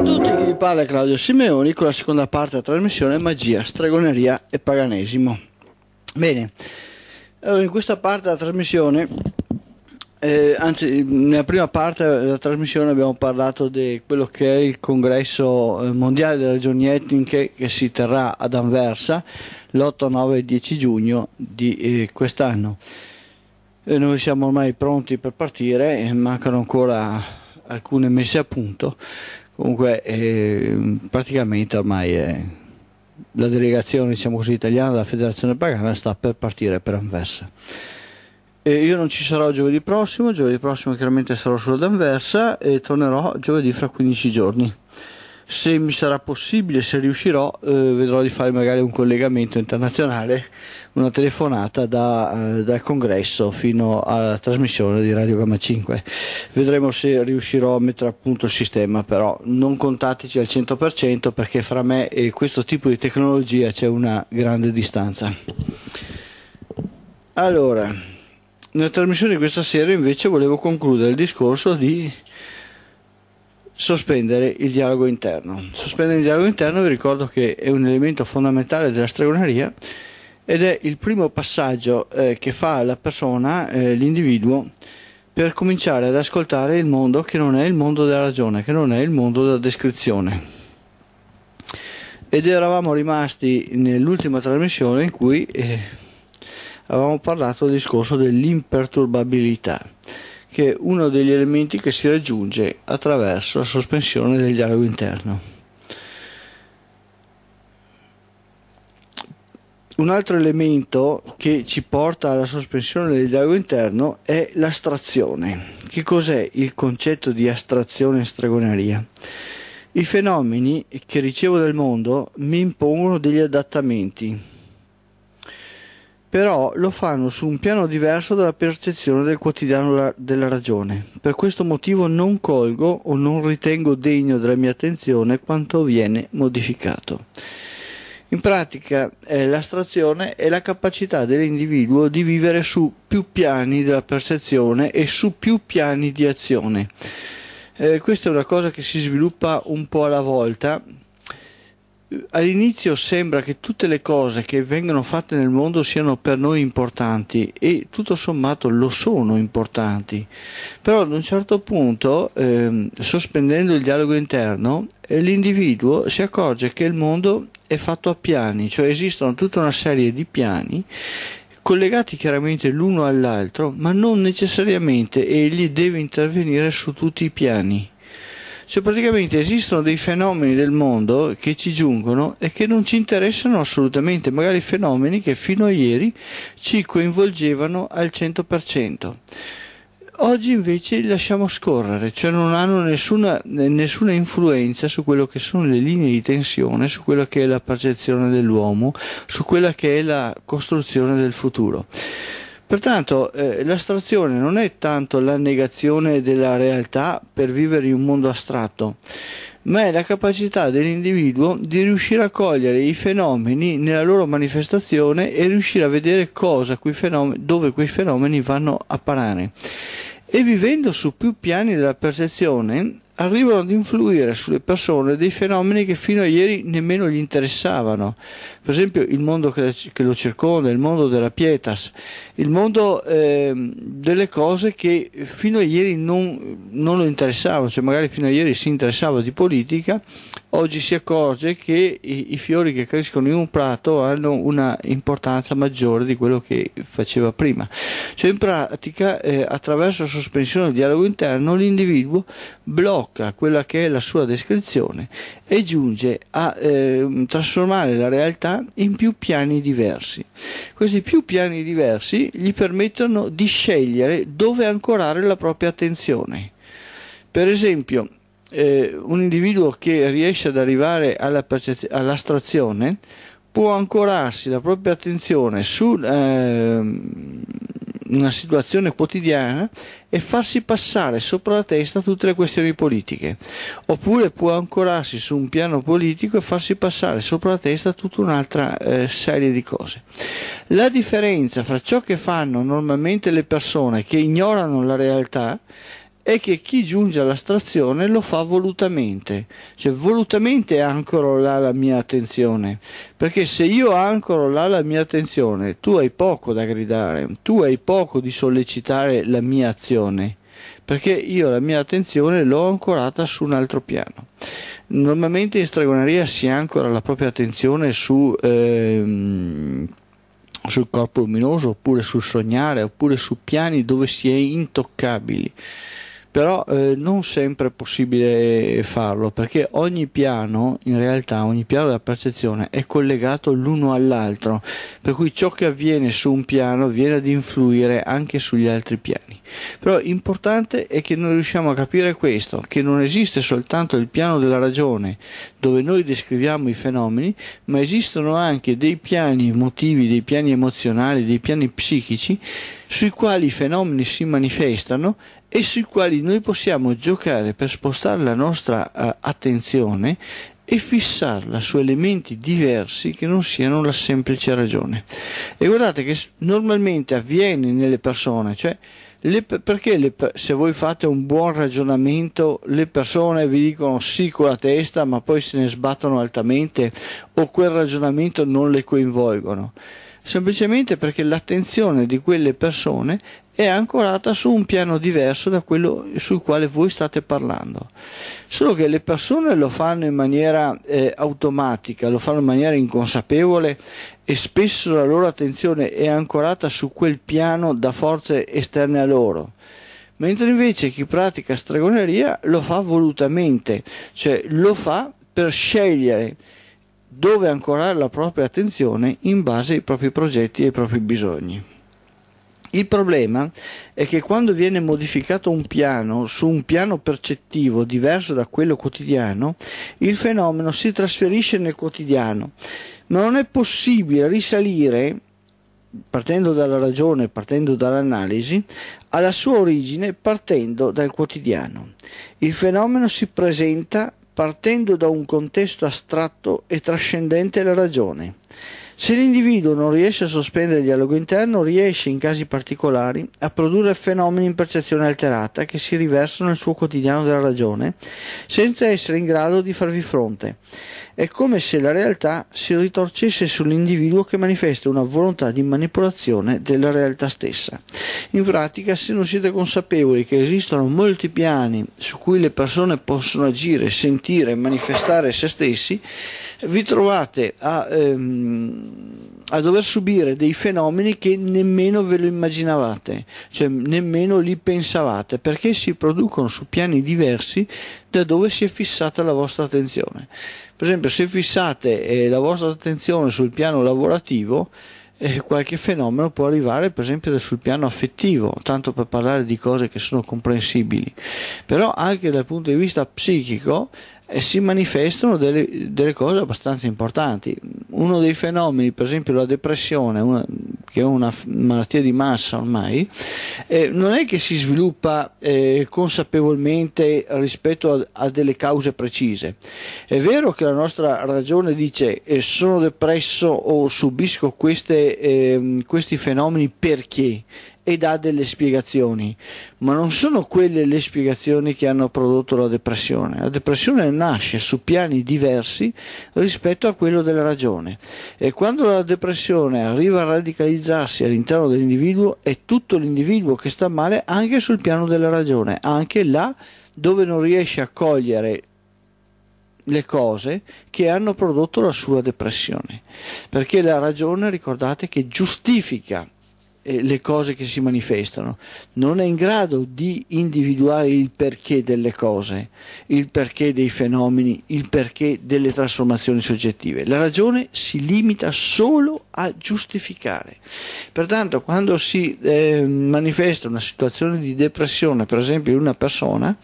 a tutti, vi parla Claudio Simeoni con la seconda parte della trasmissione Magia, Stregoneria e Paganesimo. Bene, allora in questa parte della trasmissione, eh, anzi nella prima parte della trasmissione abbiamo parlato di quello che è il congresso eh, mondiale delle regioni etniche che si terrà ad Anversa l'8, 9 e 10 giugno di eh, quest'anno. E eh, noi siamo ormai pronti per partire, eh, mancano ancora alcune messe a punto Comunque, eh, praticamente ormai è... la delegazione diciamo così, italiana della Federazione Pagana sta per partire per Anversa. E io non ci sarò giovedì prossimo, giovedì prossimo chiaramente sarò solo ad Anversa e tornerò giovedì fra 15 giorni se mi sarà possibile, se riuscirò, eh, vedrò di fare magari un collegamento internazionale, una telefonata da, eh, dal congresso fino alla trasmissione di Radio Gamma 5. Vedremo se riuscirò a mettere a punto il sistema, però non contateci al 100% perché fra me e questo tipo di tecnologia c'è una grande distanza. Allora, nella trasmissione di questa sera invece volevo concludere il discorso di sospendere il dialogo interno. Sospendere il dialogo interno vi ricordo che è un elemento fondamentale della stregoneria ed è il primo passaggio eh, che fa la persona, eh, l'individuo, per cominciare ad ascoltare il mondo che non è il mondo della ragione, che non è il mondo della descrizione. Ed eravamo rimasti nell'ultima trasmissione in cui eh, avevamo parlato del discorso dell'imperturbabilità che è uno degli elementi che si raggiunge attraverso la sospensione del dialogo interno. Un altro elemento che ci porta alla sospensione del dialogo interno è l'astrazione. Che cos'è il concetto di astrazione e stregoneria? I fenomeni che ricevo dal mondo mi impongono degli adattamenti, però lo fanno su un piano diverso dalla percezione del quotidiano della ragione. Per questo motivo non colgo o non ritengo degno della mia attenzione quanto viene modificato. In pratica eh, l'astrazione è la capacità dell'individuo di vivere su più piani della percezione e su più piani di azione. Eh, questa è una cosa che si sviluppa un po' alla volta all'inizio sembra che tutte le cose che vengono fatte nel mondo siano per noi importanti e tutto sommato lo sono importanti, però ad un certo punto, ehm, sospendendo il dialogo interno, eh, l'individuo si accorge che il mondo è fatto a piani, cioè esistono tutta una serie di piani collegati chiaramente l'uno all'altro, ma non necessariamente egli deve intervenire su tutti i piani. Cioè praticamente esistono dei fenomeni del mondo che ci giungono e che non ci interessano assolutamente, magari fenomeni che fino a ieri ci coinvolgevano al 100%. Oggi invece li lasciamo scorrere, cioè non hanno nessuna, nessuna, influenza su quello che sono le linee di tensione, su quella che è la percezione dell'uomo, su quella che è la costruzione del futuro. Pertanto eh, l'astrazione non è tanto la negazione della realtà per vivere in un mondo astratto, ma è la capacità dell'individuo di riuscire a cogliere i fenomeni nella loro manifestazione e riuscire a vedere quei fenomeni, dove quei fenomeni vanno a parare. E vivendo su più piani della percezione, arrivano ad influire sulle persone dei fenomeni che fino a ieri nemmeno gli interessavano. Per esempio il mondo che, lo circonda, il mondo della pietas, il mondo eh, delle cose che fino a ieri non, non, lo interessavano, cioè magari fino a ieri si interessava di politica, oggi si accorge che i, i fiori che crescono in un prato hanno una importanza maggiore di quello che faceva prima. Cioè in pratica eh, attraverso la sospensione del dialogo interno l'individuo blocca blocca quella che è la sua descrizione e giunge a eh, trasformare la realtà in più piani diversi. Questi più piani diversi gli permettono di scegliere dove ancorare la propria attenzione. Per esempio, eh, un individuo che riesce ad arrivare alla percez- all'astrazione può ancorarsi la propria attenzione su eh, una situazione quotidiana e farsi passare sopra la testa tutte le questioni politiche, oppure può ancorarsi su un piano politico e farsi passare sopra la testa tutta un'altra eh, serie di cose. La differenza fra ciò che fanno normalmente le persone che ignorano la realtà è che chi giunge all'astrazione lo fa volutamente, cioè volutamente ancoro là la mia attenzione, perché se io ancoro là la mia attenzione, tu hai poco da gridare, tu hai poco di sollecitare la mia azione, perché io la mia attenzione l'ho ancorata su un altro piano. Normalmente in stregoneria si ancora la propria attenzione su... Ehm, sul corpo luminoso oppure sul sognare oppure su piani dove si è intoccabili però eh, non sempre è possibile eh, farlo perché ogni piano in realtà ogni piano della percezione è collegato l'uno all'altro per cui ciò che avviene su un piano viene ad influire anche sugli altri piani però importante è che noi riusciamo a capire questo che non esiste soltanto il piano della ragione dove noi descriviamo i fenomeni ma esistono anche dei piani emotivi dei piani emozionali dei piani psichici sui quali i fenomeni si manifestano e sui quali noi possiamo giocare per spostare la nostra uh, attenzione e fissarla su elementi diversi che non siano la semplice ragione. E guardate che normalmente avviene nelle persone, cioè le, perché le, se voi fate un buon ragionamento le persone vi dicono sì con la testa ma poi se ne sbattono altamente o quel ragionamento non le coinvolgono? semplicemente perché l'attenzione di quelle persone è ancorata su un piano diverso da quello sul quale voi state parlando. Solo che le persone lo fanno in maniera eh, automatica, lo fanno in maniera inconsapevole e spesso la loro attenzione è ancorata su quel piano da forze esterne a loro mentre invece chi pratica stregoneria lo fa volutamente, cioè lo fa per scegliere dove ancorare la propria attenzione in base ai propri progetti e ai propri bisogni. Il problema è che quando viene modificato un piano su un piano percettivo diverso da quello quotidiano, il fenomeno si trasferisce nel quotidiano, ma non è possibile risalire, partendo dalla ragione, partendo dall'analisi, alla sua origine partendo dal quotidiano. Il fenomeno si presenta partendo da un contesto astratto e trascendente la ragione. Se l'individuo non riesce a sospendere il dialogo interno, riesce in casi particolari a produrre fenomeni in percezione alterata che si riversano nel suo quotidiano della ragione, senza essere in grado di farvi fronte. È come se la realtà si ritorcesse sull'individuo che manifesta una volontà di manipolazione della realtà stessa. In pratica, se non siete consapevoli che esistono molti piani su cui le persone possono agire, sentire, e manifestare se stessi, vi trovate a, ehm, a dover subire dei fenomeni che nemmeno ve lo immaginavate, cioè nemmeno li pensavate, perché si producono su piani diversi da dove si è fissata la vostra attenzione. Per esempio, se fissate eh, la vostra attenzione sul piano lavorativo, eh, qualche fenomeno può arrivare per esempio sul piano affettivo, tanto per parlare di cose che sono comprensibili, però anche dal punto di vista psichico si manifestano delle, delle, cose abbastanza importanti. Uno dei fenomeni, per esempio la depressione, una, che è una malattia di massa ormai, eh, non è che si sviluppa eh, consapevolmente rispetto a, a, delle cause precise. È vero che la nostra ragione dice eh, sono depresso o subisco queste, ehm, questi fenomeni perché, e dà delle spiegazioni, ma non sono quelle le spiegazioni che hanno prodotto la depressione. La depressione nasce su piani diversi rispetto a quello della ragione e quando la depressione arriva a radicalizzarsi all'interno dell'individuo è tutto l'individuo che sta male anche sul piano della ragione, anche là dove non riesce a cogliere le cose che hanno prodotto la sua depressione, perché la ragione, ricordate, che giustifica eh, le cose che si manifestano, non è in grado di individuare il perché delle cose, il perché dei fenomeni, il perché delle trasformazioni soggettive. La ragione si limita solo a giustificare. Pertanto quando si eh, manifesta una situazione di depressione, per esempio in una persona,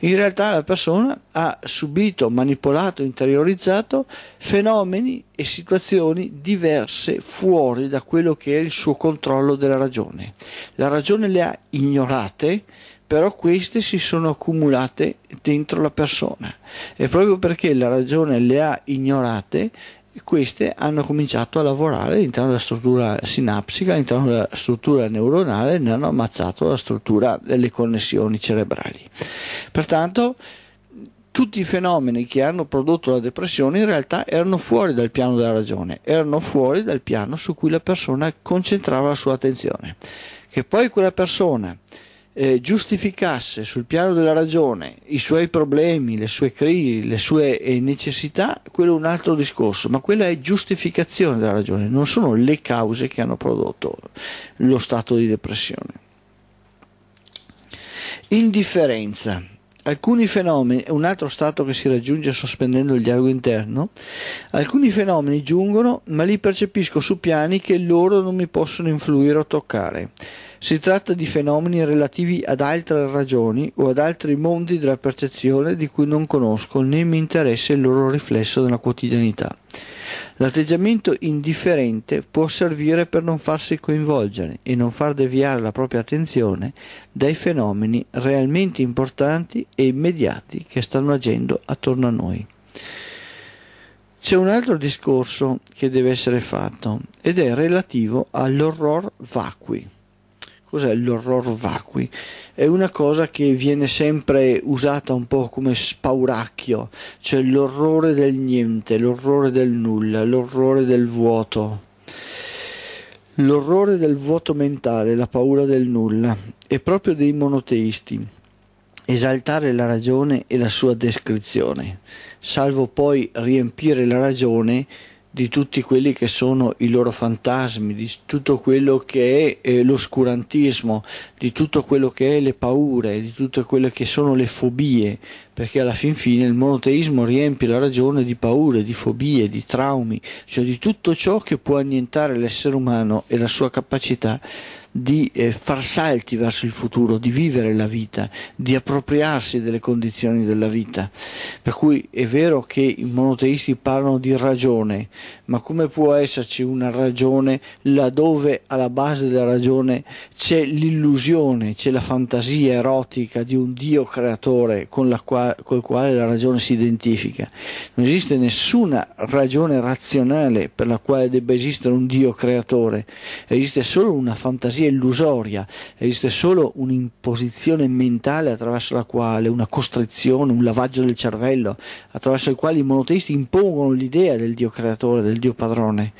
in realtà la persona ha subito, manipolato, interiorizzato fenomeni e situazioni diverse fuori da quello che è il suo controllo della ragione. La ragione le ha ignorate però queste si sono accumulate dentro la persona e proprio perché la ragione le ha ignorate e queste hanno cominciato a lavorare all'interno della struttura sinapsica, all'interno della struttura neuronale, ne hanno ammazzato la struttura delle connessioni cerebrali. Pertanto, tutti i fenomeni che hanno prodotto la depressione in realtà erano fuori dal piano della ragione, erano fuori dal piano su cui la persona concentrava la sua attenzione. Che poi quella persona eh, giustificasse sul piano della ragione i suoi problemi, le sue crisi, le sue eh, necessità, quello è un altro discorso, ma quella è giustificazione della ragione, non sono le cause che hanno prodotto lo stato di depressione. Indifferenza. Alcuni fenomeni, un altro stato che si raggiunge sospendendo il dialogo interno, alcuni fenomeni giungono ma li percepisco su piani che loro non mi possono influire o toccare. Si tratta di fenomeni relativi ad altre ragioni o ad altri mondi della percezione di cui non conosco né mi interessa il loro riflesso nella quotidianità. L'atteggiamento indifferente può servire per non farsi coinvolgere e non far deviare la propria attenzione dai fenomeni realmente importanti e immediati che stanno agendo attorno a noi. C'è un altro discorso che deve essere fatto ed è relativo all'horror vacui cos'è l'horror vacui? È una cosa che viene sempre usata un po' come spauracchio, cioè l'orrore del niente, l'orrore del nulla, l'orrore del vuoto. L'orrore del vuoto mentale, la paura del nulla, è proprio dei monoteisti esaltare la ragione e la sua descrizione, salvo poi riempire la ragione di tutti quelli che sono i loro fantasmi, di tutto quello che è eh, l'oscurantismo, di tutto quello che è le paure, di tutte quelle che sono le fobie, perché alla fin fine il monoteismo riempie la ragione di paure, di fobie, di traumi, cioè di tutto ciò che può annientare l'essere umano e la sua capacità di eh, far salti verso il futuro, di vivere la vita, di appropriarsi delle condizioni della vita. Per cui è vero che i monoteisti parlano di ragione, ma come può esserci una ragione laddove alla base della ragione c'è l'illusione, c'è la fantasia erotica di un Dio creatore con la quale col quale la ragione si identifica. Non esiste nessuna ragione razionale per la quale debba esistere un Dio creatore, esiste solo una fantasia illusoria, esiste solo un'imposizione mentale attraverso la quale, una costrizione, un lavaggio del cervello, attraverso il quale i monoteisti impongono l'idea del Dio creatore, del Dio padrone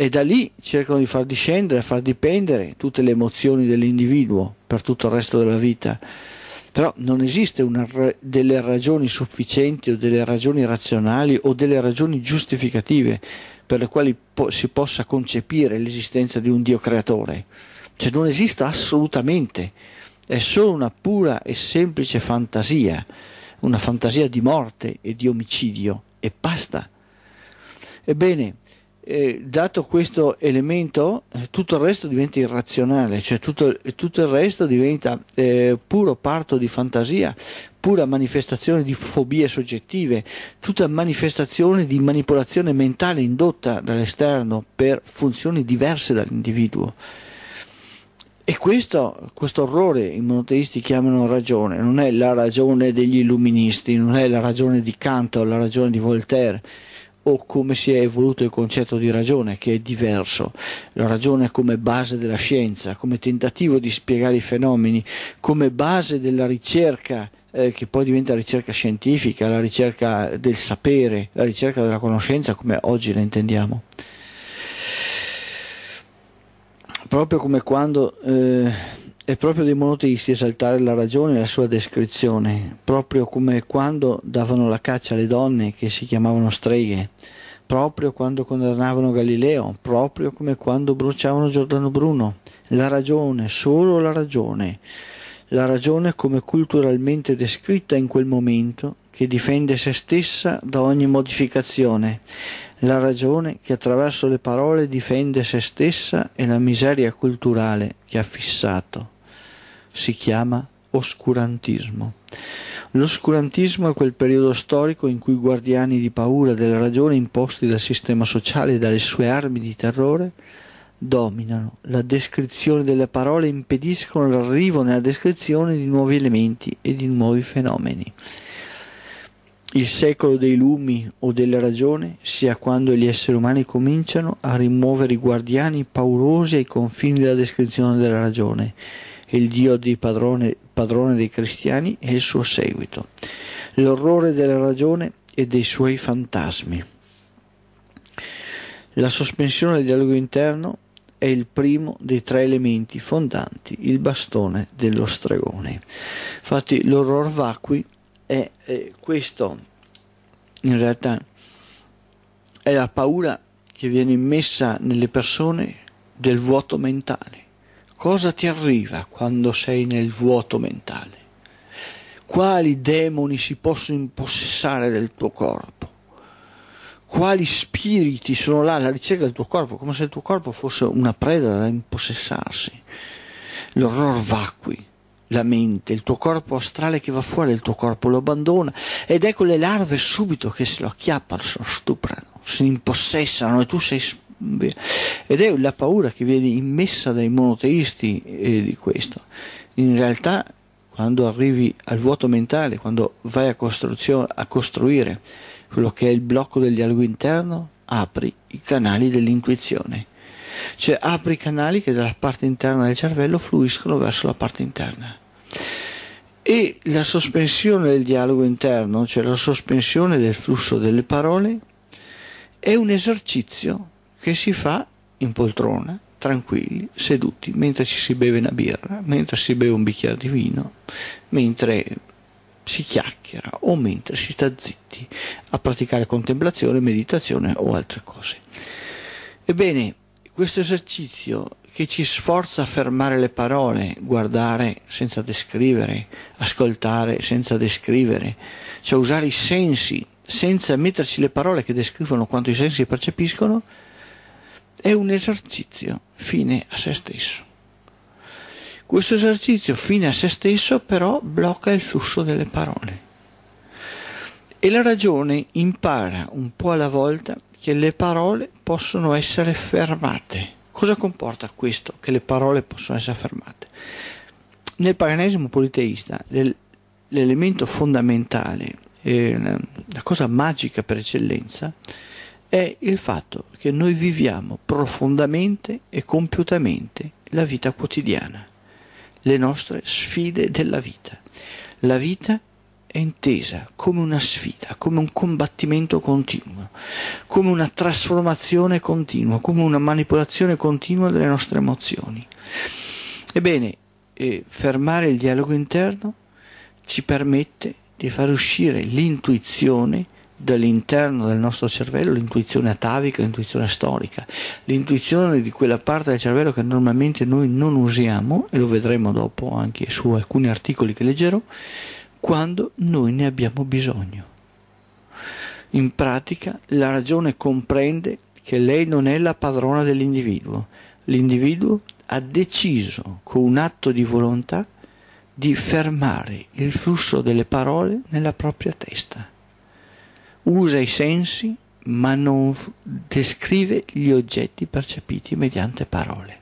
e da lì cercano di far discendere, far dipendere tutte le emozioni dell'individuo per tutto il resto della vita però non esiste una, delle ragioni sufficienti o delle ragioni razionali o delle ragioni giustificative per le quali po- si possa concepire l'esistenza di un Dio creatore, cioè non esiste assolutamente, è solo una pura e semplice fantasia, una fantasia di morte e di omicidio e basta. Ebbene, eh, dato questo elemento, eh, tutto il resto diventa irrazionale, cioè tutto, tutto il resto diventa eh, puro parto di fantasia, pura manifestazione di fobie soggettive, tutta manifestazione di manipolazione mentale indotta dall'esterno per funzioni diverse dall'individuo. E questo, questo orrore i monoteisti chiamano ragione, non è la ragione degli illuministi, non è la ragione di Kant o la ragione di Voltaire, o come si è evoluto il concetto di ragione, che è diverso. La ragione come base della scienza, come tentativo di spiegare i fenomeni, come base della ricerca eh, che poi diventa ricerca scientifica, la ricerca del sapere, la ricerca della conoscenza come oggi la intendiamo. Proprio come quando eh, è proprio dei monoteisti esaltare la ragione e la sua descrizione, proprio come quando davano la caccia alle donne che si chiamavano streghe, proprio quando condannavano Galileo, proprio come quando bruciavano Giordano Bruno. La ragione, solo la ragione. La ragione come culturalmente descritta in quel momento, che difende se stessa da ogni modificazione. La ragione che attraverso le parole difende se stessa e la miseria culturale che ha fissato si chiama oscurantismo. L'oscurantismo è quel periodo storico in cui i guardiani di paura della ragione imposti dal sistema sociale e dalle sue armi di terrore dominano la descrizione delle parole e impediscono l'arrivo nella descrizione di nuovi elementi e di nuovi fenomeni. Il secolo dei lumi o della ragione sia quando gli esseri umani cominciano a rimuovere i guardiani paurosi ai confini della descrizione della ragione il Dio di padrone, padrone dei cristiani e il suo seguito, l'orrore della ragione e dei suoi fantasmi. La sospensione del dialogo interno è il primo dei tre elementi fondanti, il bastone dello stregone. Infatti l'horror vacui è, è questo, in realtà è la paura che viene immessa nelle persone del vuoto mentale Cosa ti arriva quando sei nel vuoto mentale? Quali demoni si possono impossessare del tuo corpo? Quali spiriti sono là alla ricerca del tuo corpo, come se il tuo corpo fosse una preda da impossessarsi? L'orror va qui, la mente, il tuo corpo astrale che va fuori, il tuo corpo lo abbandona ed ecco le larve subito che se lo acchiappano, se lo stuprano, se lo impossessano e tu sei spaventato ed è la paura che viene immessa dai monoteisti eh, di questo. In realtà, quando arrivi al vuoto mentale, quando vai a, a costruire quello che è il blocco del dialogo interno, apri i canali dell'intuizione. Cioè apri i canali che dalla parte interna del cervello fluiscono verso la parte interna e la sospensione del dialogo interno, cioè la sospensione del flusso delle parole, è un esercizio che si fa in poltrona, tranquilli, seduti, mentre ci si beve una birra, mentre si beve un bicchiere di vino, mentre si chiacchiera o mentre si sta zitti a praticare contemplazione, meditazione o altre cose. Ebbene, questo esercizio che ci sforza a fermare le parole, guardare senza descrivere, ascoltare senza descrivere, cioè usare i sensi senza metterci le parole che descrivono quanto i sensi percepiscono, è un esercizio fine a se stesso. Questo esercizio fine a se stesso però blocca il flusso delle parole. E la ragione impara un po' alla volta che le parole possono essere fermate. Cosa comporta questo, che le parole possono essere fermate? Nel paganesimo politeista l'elemento fondamentale, eh, la cosa magica per eccellenza, è il fatto che noi viviamo profondamente e compiutamente la vita quotidiana, le nostre sfide della vita. La vita è intesa come una sfida, come un combattimento continuo, come una trasformazione continua, come una manipolazione continua delle nostre emozioni. Ebbene, eh, fermare il dialogo interno ci permette di far uscire l'intuizione dall'interno del nostro cervello l'intuizione atavica, l'intuizione storica, l'intuizione di quella parte del cervello che normalmente noi non usiamo, e lo vedremo dopo anche su alcuni articoli che leggerò, quando noi ne abbiamo bisogno. In pratica la ragione comprende che lei non è la padrona dell'individuo, l'individuo ha deciso con un atto di volontà di fermare il flusso delle parole nella propria testa usa i sensi ma non descrive gli oggetti percepiti mediante parole.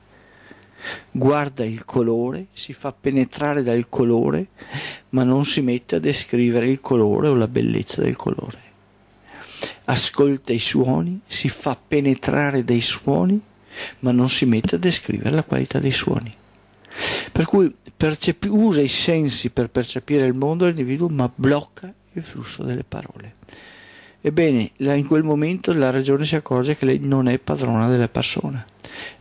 Guarda il colore, si fa penetrare dal colore, ma non si mette a descrivere il colore o la bellezza del colore. Ascolta i suoni, si fa penetrare dai suoni, ma non si mette a descrivere la qualità dei suoni. Per cui percepi- usa i sensi per percepire il mondo dell'individuo, ma blocca il flusso delle parole. Ebbene, in quel momento la ragione si accorge che lei non è padrona della persona.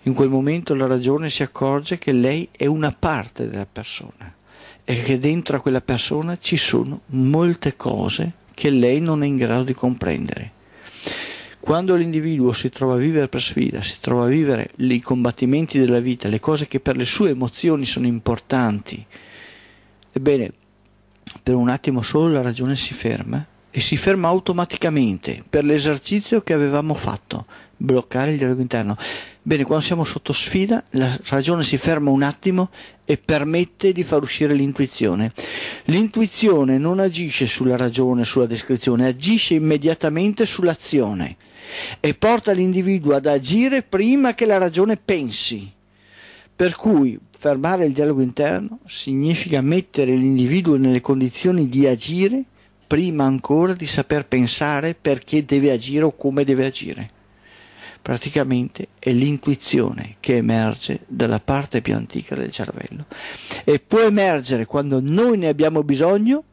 In quel momento la ragione si accorge che lei è una parte della persona e che dentro a quella persona ci sono molte cose che lei non è in grado di comprendere. Quando l'individuo si trova a vivere per sfida, si trova a vivere i combattimenti della vita, le cose che per le sue emozioni sono importanti, ebbene, per un attimo solo la ragione si ferma e si ferma automaticamente per l'esercizio che avevamo fatto, bloccare il dialogo interno. Bene, quando siamo sotto sfida, la ragione si ferma un attimo e permette di far uscire l'intuizione. L'intuizione non agisce sulla ragione, sulla descrizione, agisce immediatamente sull'azione e porta l'individuo ad agire prima che la ragione pensi. Per cui fermare il dialogo interno significa mettere l'individuo nelle condizioni di agire prima ancora di saper pensare perché deve agire o come deve agire. Praticamente è l'intuizione che emerge dalla parte più antica del cervello e può emergere quando noi ne abbiamo bisogno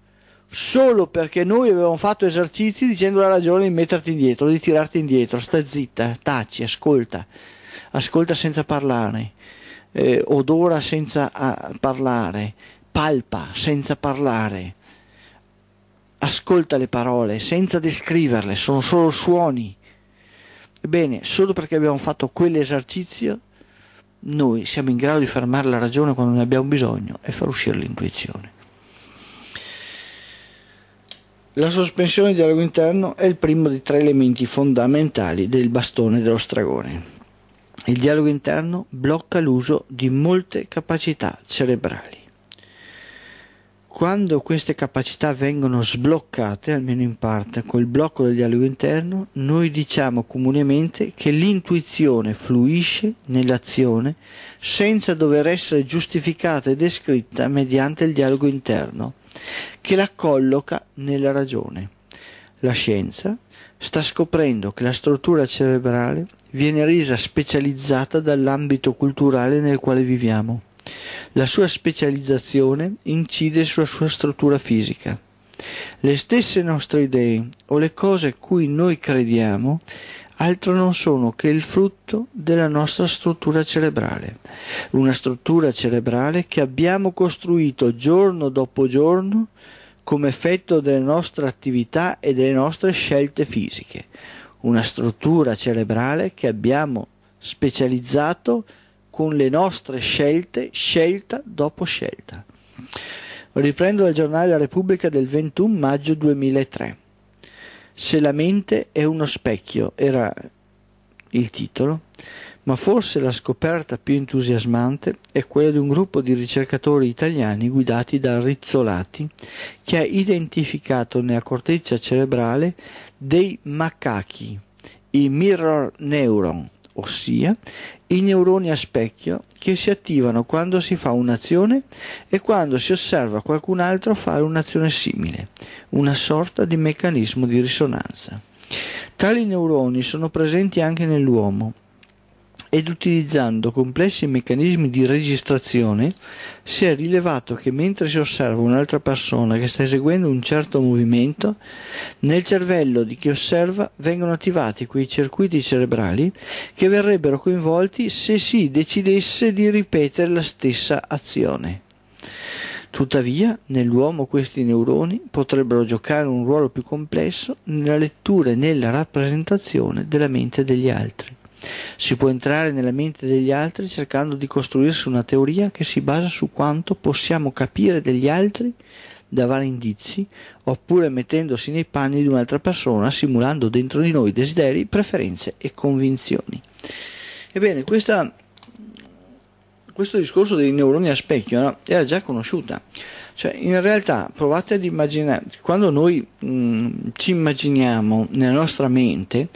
solo perché noi avevamo fatto esercizi dicendo alla ragione di metterti indietro, di tirarti indietro, sta zitta, taci, ascolta, ascolta senza parlare, eh, odora senza ah, parlare, palpa senza parlare ascolta le parole senza descriverle, sono solo suoni. Ebbene, solo perché abbiamo fatto quell'esercizio, noi siamo in grado di fermare la ragione quando ne abbiamo bisogno e far uscire l'intuizione. La sospensione del dialogo interno è il primo dei tre elementi fondamentali del bastone dello stragone. Il dialogo interno blocca l'uso di molte capacità cerebrali quando queste capacità vengono sbloccate, almeno in parte, col blocco del dialogo interno, noi diciamo comunemente che l'intuizione fluisce nell'azione senza dover essere giustificata e descritta mediante il dialogo interno, che la colloca nella ragione. La scienza sta scoprendo che la struttura cerebrale viene resa specializzata dall'ambito culturale nel quale viviamo. La sua specializzazione incide sulla sua struttura fisica. Le stesse nostre idee o le cose cui noi crediamo altro non sono che il frutto della nostra struttura cerebrale, una struttura cerebrale che abbiamo costruito giorno dopo giorno come effetto delle nostre attività e delle nostre scelte fisiche, una struttura cerebrale che abbiamo specializzato con le nostre scelte, scelta dopo scelta. Riprendo dal giornale La Repubblica del 21 maggio 2003. Se la mente è uno specchio, era il titolo, ma forse la scoperta più entusiasmante è quella di un gruppo di ricercatori italiani guidati da Rizzolati, che ha identificato nella corteccia cerebrale dei macachi, i mirror neuron, ossia i neuroni a specchio che si attivano quando si fa un'azione e quando si osserva qualcun altro fare un'azione simile, una sorta di meccanismo di risonanza. Tali neuroni sono presenti anche nell'uomo ed utilizzando complessi meccanismi di registrazione si è rilevato che mentre si osserva un'altra persona che sta eseguendo un certo movimento, nel cervello di chi osserva vengono attivati quei circuiti cerebrali che verrebbero coinvolti se si decidesse di ripetere la stessa azione. Tuttavia, nell'uomo questi neuroni potrebbero giocare un ruolo più complesso nella lettura e nella rappresentazione della mente degli altri. Si può entrare nella mente degli altri cercando di costruirsi una teoria che si basa su quanto possiamo capire degli altri da vari indizi, oppure mettendosi nei panni di un'altra persona, simulando dentro di noi desideri, preferenze e convinzioni. Ebbene, questa, questo discorso dei neuroni a specchio no? era già conosciuta. Cioè, in realtà, provate ad immaginare, quando noi mh, mm, ci immaginiamo nella nostra mente,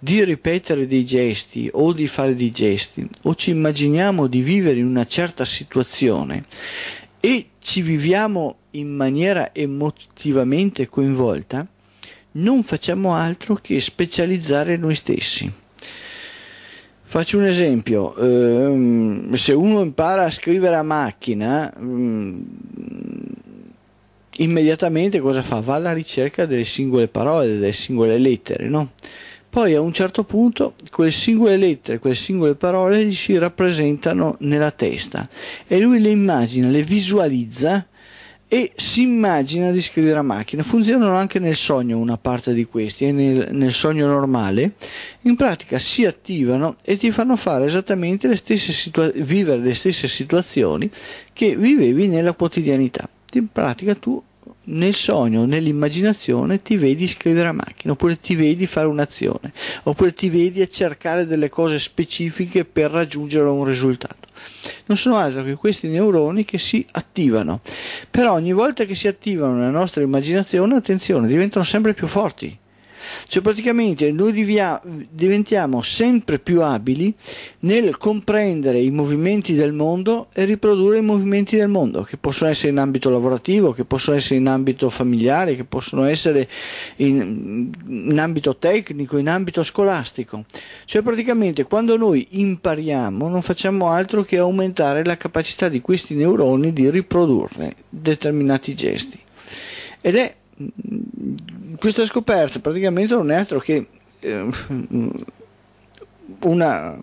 di ripetere dei gesti o di fare dei gesti o ci immaginiamo di vivere in una certa situazione e ci viviamo in maniera emotivamente coinvolta, non facciamo altro che specializzare noi stessi. Faccio un esempio, ehm, se uno impara a scrivere a macchina, mm, immediatamente cosa fa? Va alla ricerca delle singole parole, delle singole lettere, no? Poi a un certo punto quelle singole lettere, quelle singole parole gli si rappresentano nella testa e lui le immagina, le visualizza e si immagina di scrivere a macchina. Funzionano anche nel sogno una parte di questi e nel, nel, sogno normale. In pratica si attivano e ti fanno fare esattamente le stesse situa- vivere le stesse situazioni che vivevi nella quotidianità. In pratica tu nel sogno, nell'immaginazione ti vedi scrivere a macchina, oppure ti vedi fare un'azione, oppure ti vedi a cercare delle cose specifiche per raggiungere un risultato. Non sono altro che questi neuroni che si attivano. Però ogni volta che si attivano nella nostra immaginazione, attenzione, diventano sempre più forti. Cioè praticamente noi diventiamo sempre più abili nel comprendere i movimenti del mondo e riprodurre i movimenti del mondo, che possono essere in ambito lavorativo, che possono essere in ambito familiare, che possono essere in, in ambito tecnico, in ambito scolastico. Cioè praticamente quando noi impariamo non facciamo altro che aumentare la capacità di questi neuroni di riprodurre determinati gesti. Ed è Mm, questa scoperta praticamente non è altro che ehm, una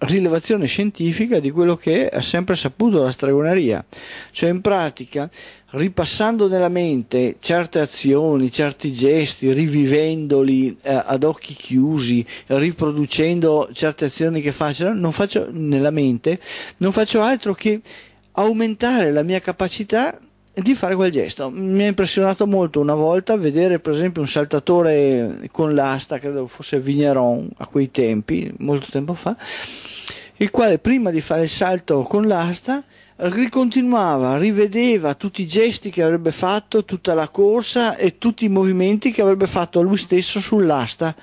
rilevazione scientifica di quello che ha sempre saputo la stregoneria, cioè in pratica ripassando nella mente certe azioni, certi gesti, rivivendoli eh, ad occhi chiusi, riproducendo certe azioni che faccio, non faccio nella mente, non faccio altro che aumentare la mia capacità di fare quel gesto. Mi ha impressionato molto una volta vedere per esempio un saltatore con l'asta, credo fosse Vigneron a quei tempi, molto tempo fa, il quale prima di fare il salto con l'asta ricontinuava, rivedeva tutti i gesti che avrebbe fatto, tutta la corsa e tutti i movimenti che avrebbe fatto lui stesso sull'asta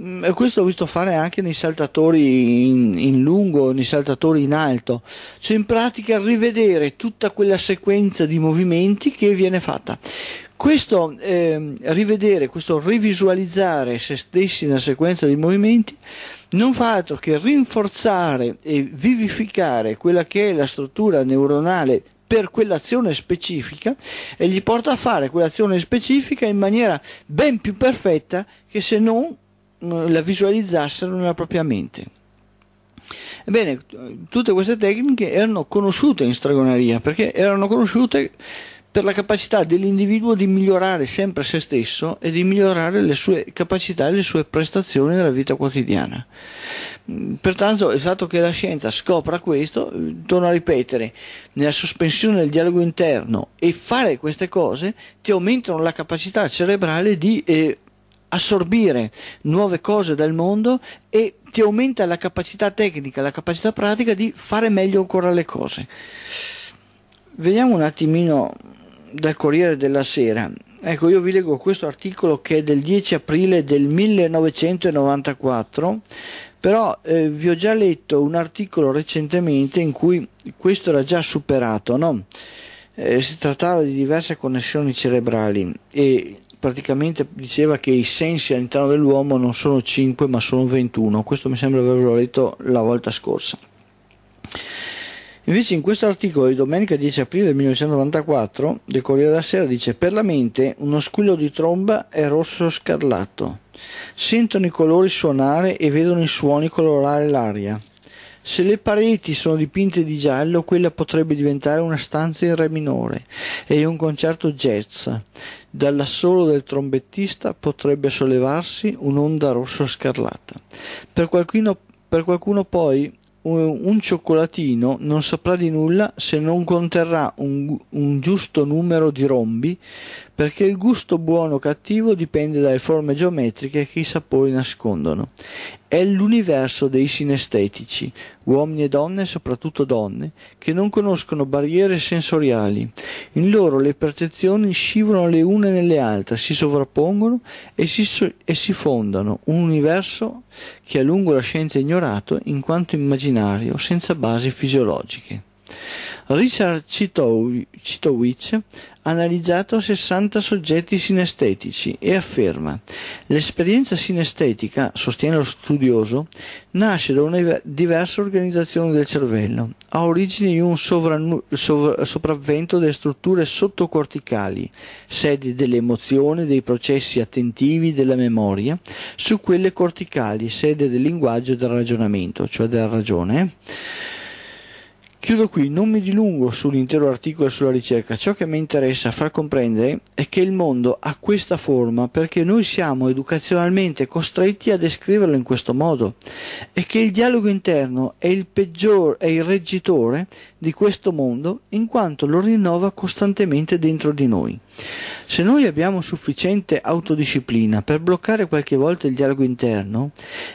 Mm, questo l'ho visto fare anche nei saltatori in, in, lungo, nei saltatori in alto, cioè in pratica rivedere tutta quella sequenza di movimenti che viene fatta. Questo eh, rivedere, questo rivisualizzare se stessi nella sequenza di movimenti non fa altro che rinforzare e vivificare quella che è la struttura neuronale per quell'azione specifica e gli porta a fare quell'azione specifica in maniera ben più perfetta che se non la visualizzassero nella propria mente. Ebbene, tutte queste tecniche erano conosciute in stregoneria perché erano conosciute per la capacità dell'individuo di migliorare sempre se stesso e di migliorare le sue capacità e le sue prestazioni nella vita quotidiana. Pertanto il fatto che la scienza scopra questo, torno a ripetere, nella sospensione del dialogo interno e fare queste cose ti aumentano la capacità cerebrale di eh, assorbire nuove cose dal mondo e ti aumenta la capacità tecnica, la capacità pratica di fare meglio ancora le cose. Vediamo un attimino dal Corriere della Sera. Ecco, io vi leggo questo articolo che è del 10 aprile del 1994, però eh, vi ho già letto un articolo recentemente in cui questo era già superato, no? eh, si trattava di diverse connessioni cerebrali e praticamente diceva che i sensi all'interno dell'uomo non sono 5 ma sono 21, questo mi sembra averlo letto la volta scorsa. Invece in questo articolo di domenica 10 aprile 1994 del Corriere della Sera dice per la mente uno squillo di tromba è rosso scarlatto, sentono i colori suonare e vedono i suoni colorare l'aria. Se le pareti sono dipinte di giallo, quella potrebbe diventare una stanza in re minore e un concerto jazz. Dall'assolo del trombettista potrebbe sollevarsi un'onda rosso-scarlata. Per qualcuno, per qualcuno poi un cioccolatino non saprà di nulla se non conterrà un, un, giusto numero di rombi perché il gusto buono o cattivo dipende dalle forme geometriche che i sapori nascondono. È l'universo dei sinestetici, uomini e donne, soprattutto donne, che non conoscono barriere sensoriali. In loro le percezioni scivolano le une nelle altre, si sovrappongono e si, so- e si fondano. Un universo che a lungo la scienza ha ignorato in quanto immaginario, senza basi fisiologiche. Richard Citowicz analizzato 60 soggetti sinestetici e afferma l'esperienza sinestetica, sostiene lo studioso, nasce da una diversa organizzazione del cervello, ha origine in un sovrannu- sov- sopravvento delle strutture sottocorticali, sedi delle emozioni, dei processi attentivi, della memoria, su quelle corticali, sede del linguaggio e del ragionamento, cioè della ragione. Chiudo qui, non mi dilungo sull'intero articolo e sulla ricerca, ciò che mi interessa far comprendere è che il mondo ha questa forma perché noi siamo educazionalmente costretti a descriverlo in questo modo e che il dialogo interno è il peggior, è il reggitore di questo mondo in quanto lo rinnova costantemente dentro di noi. Se noi abbiamo sufficiente autodisciplina per bloccare qualche volta il dialogo interno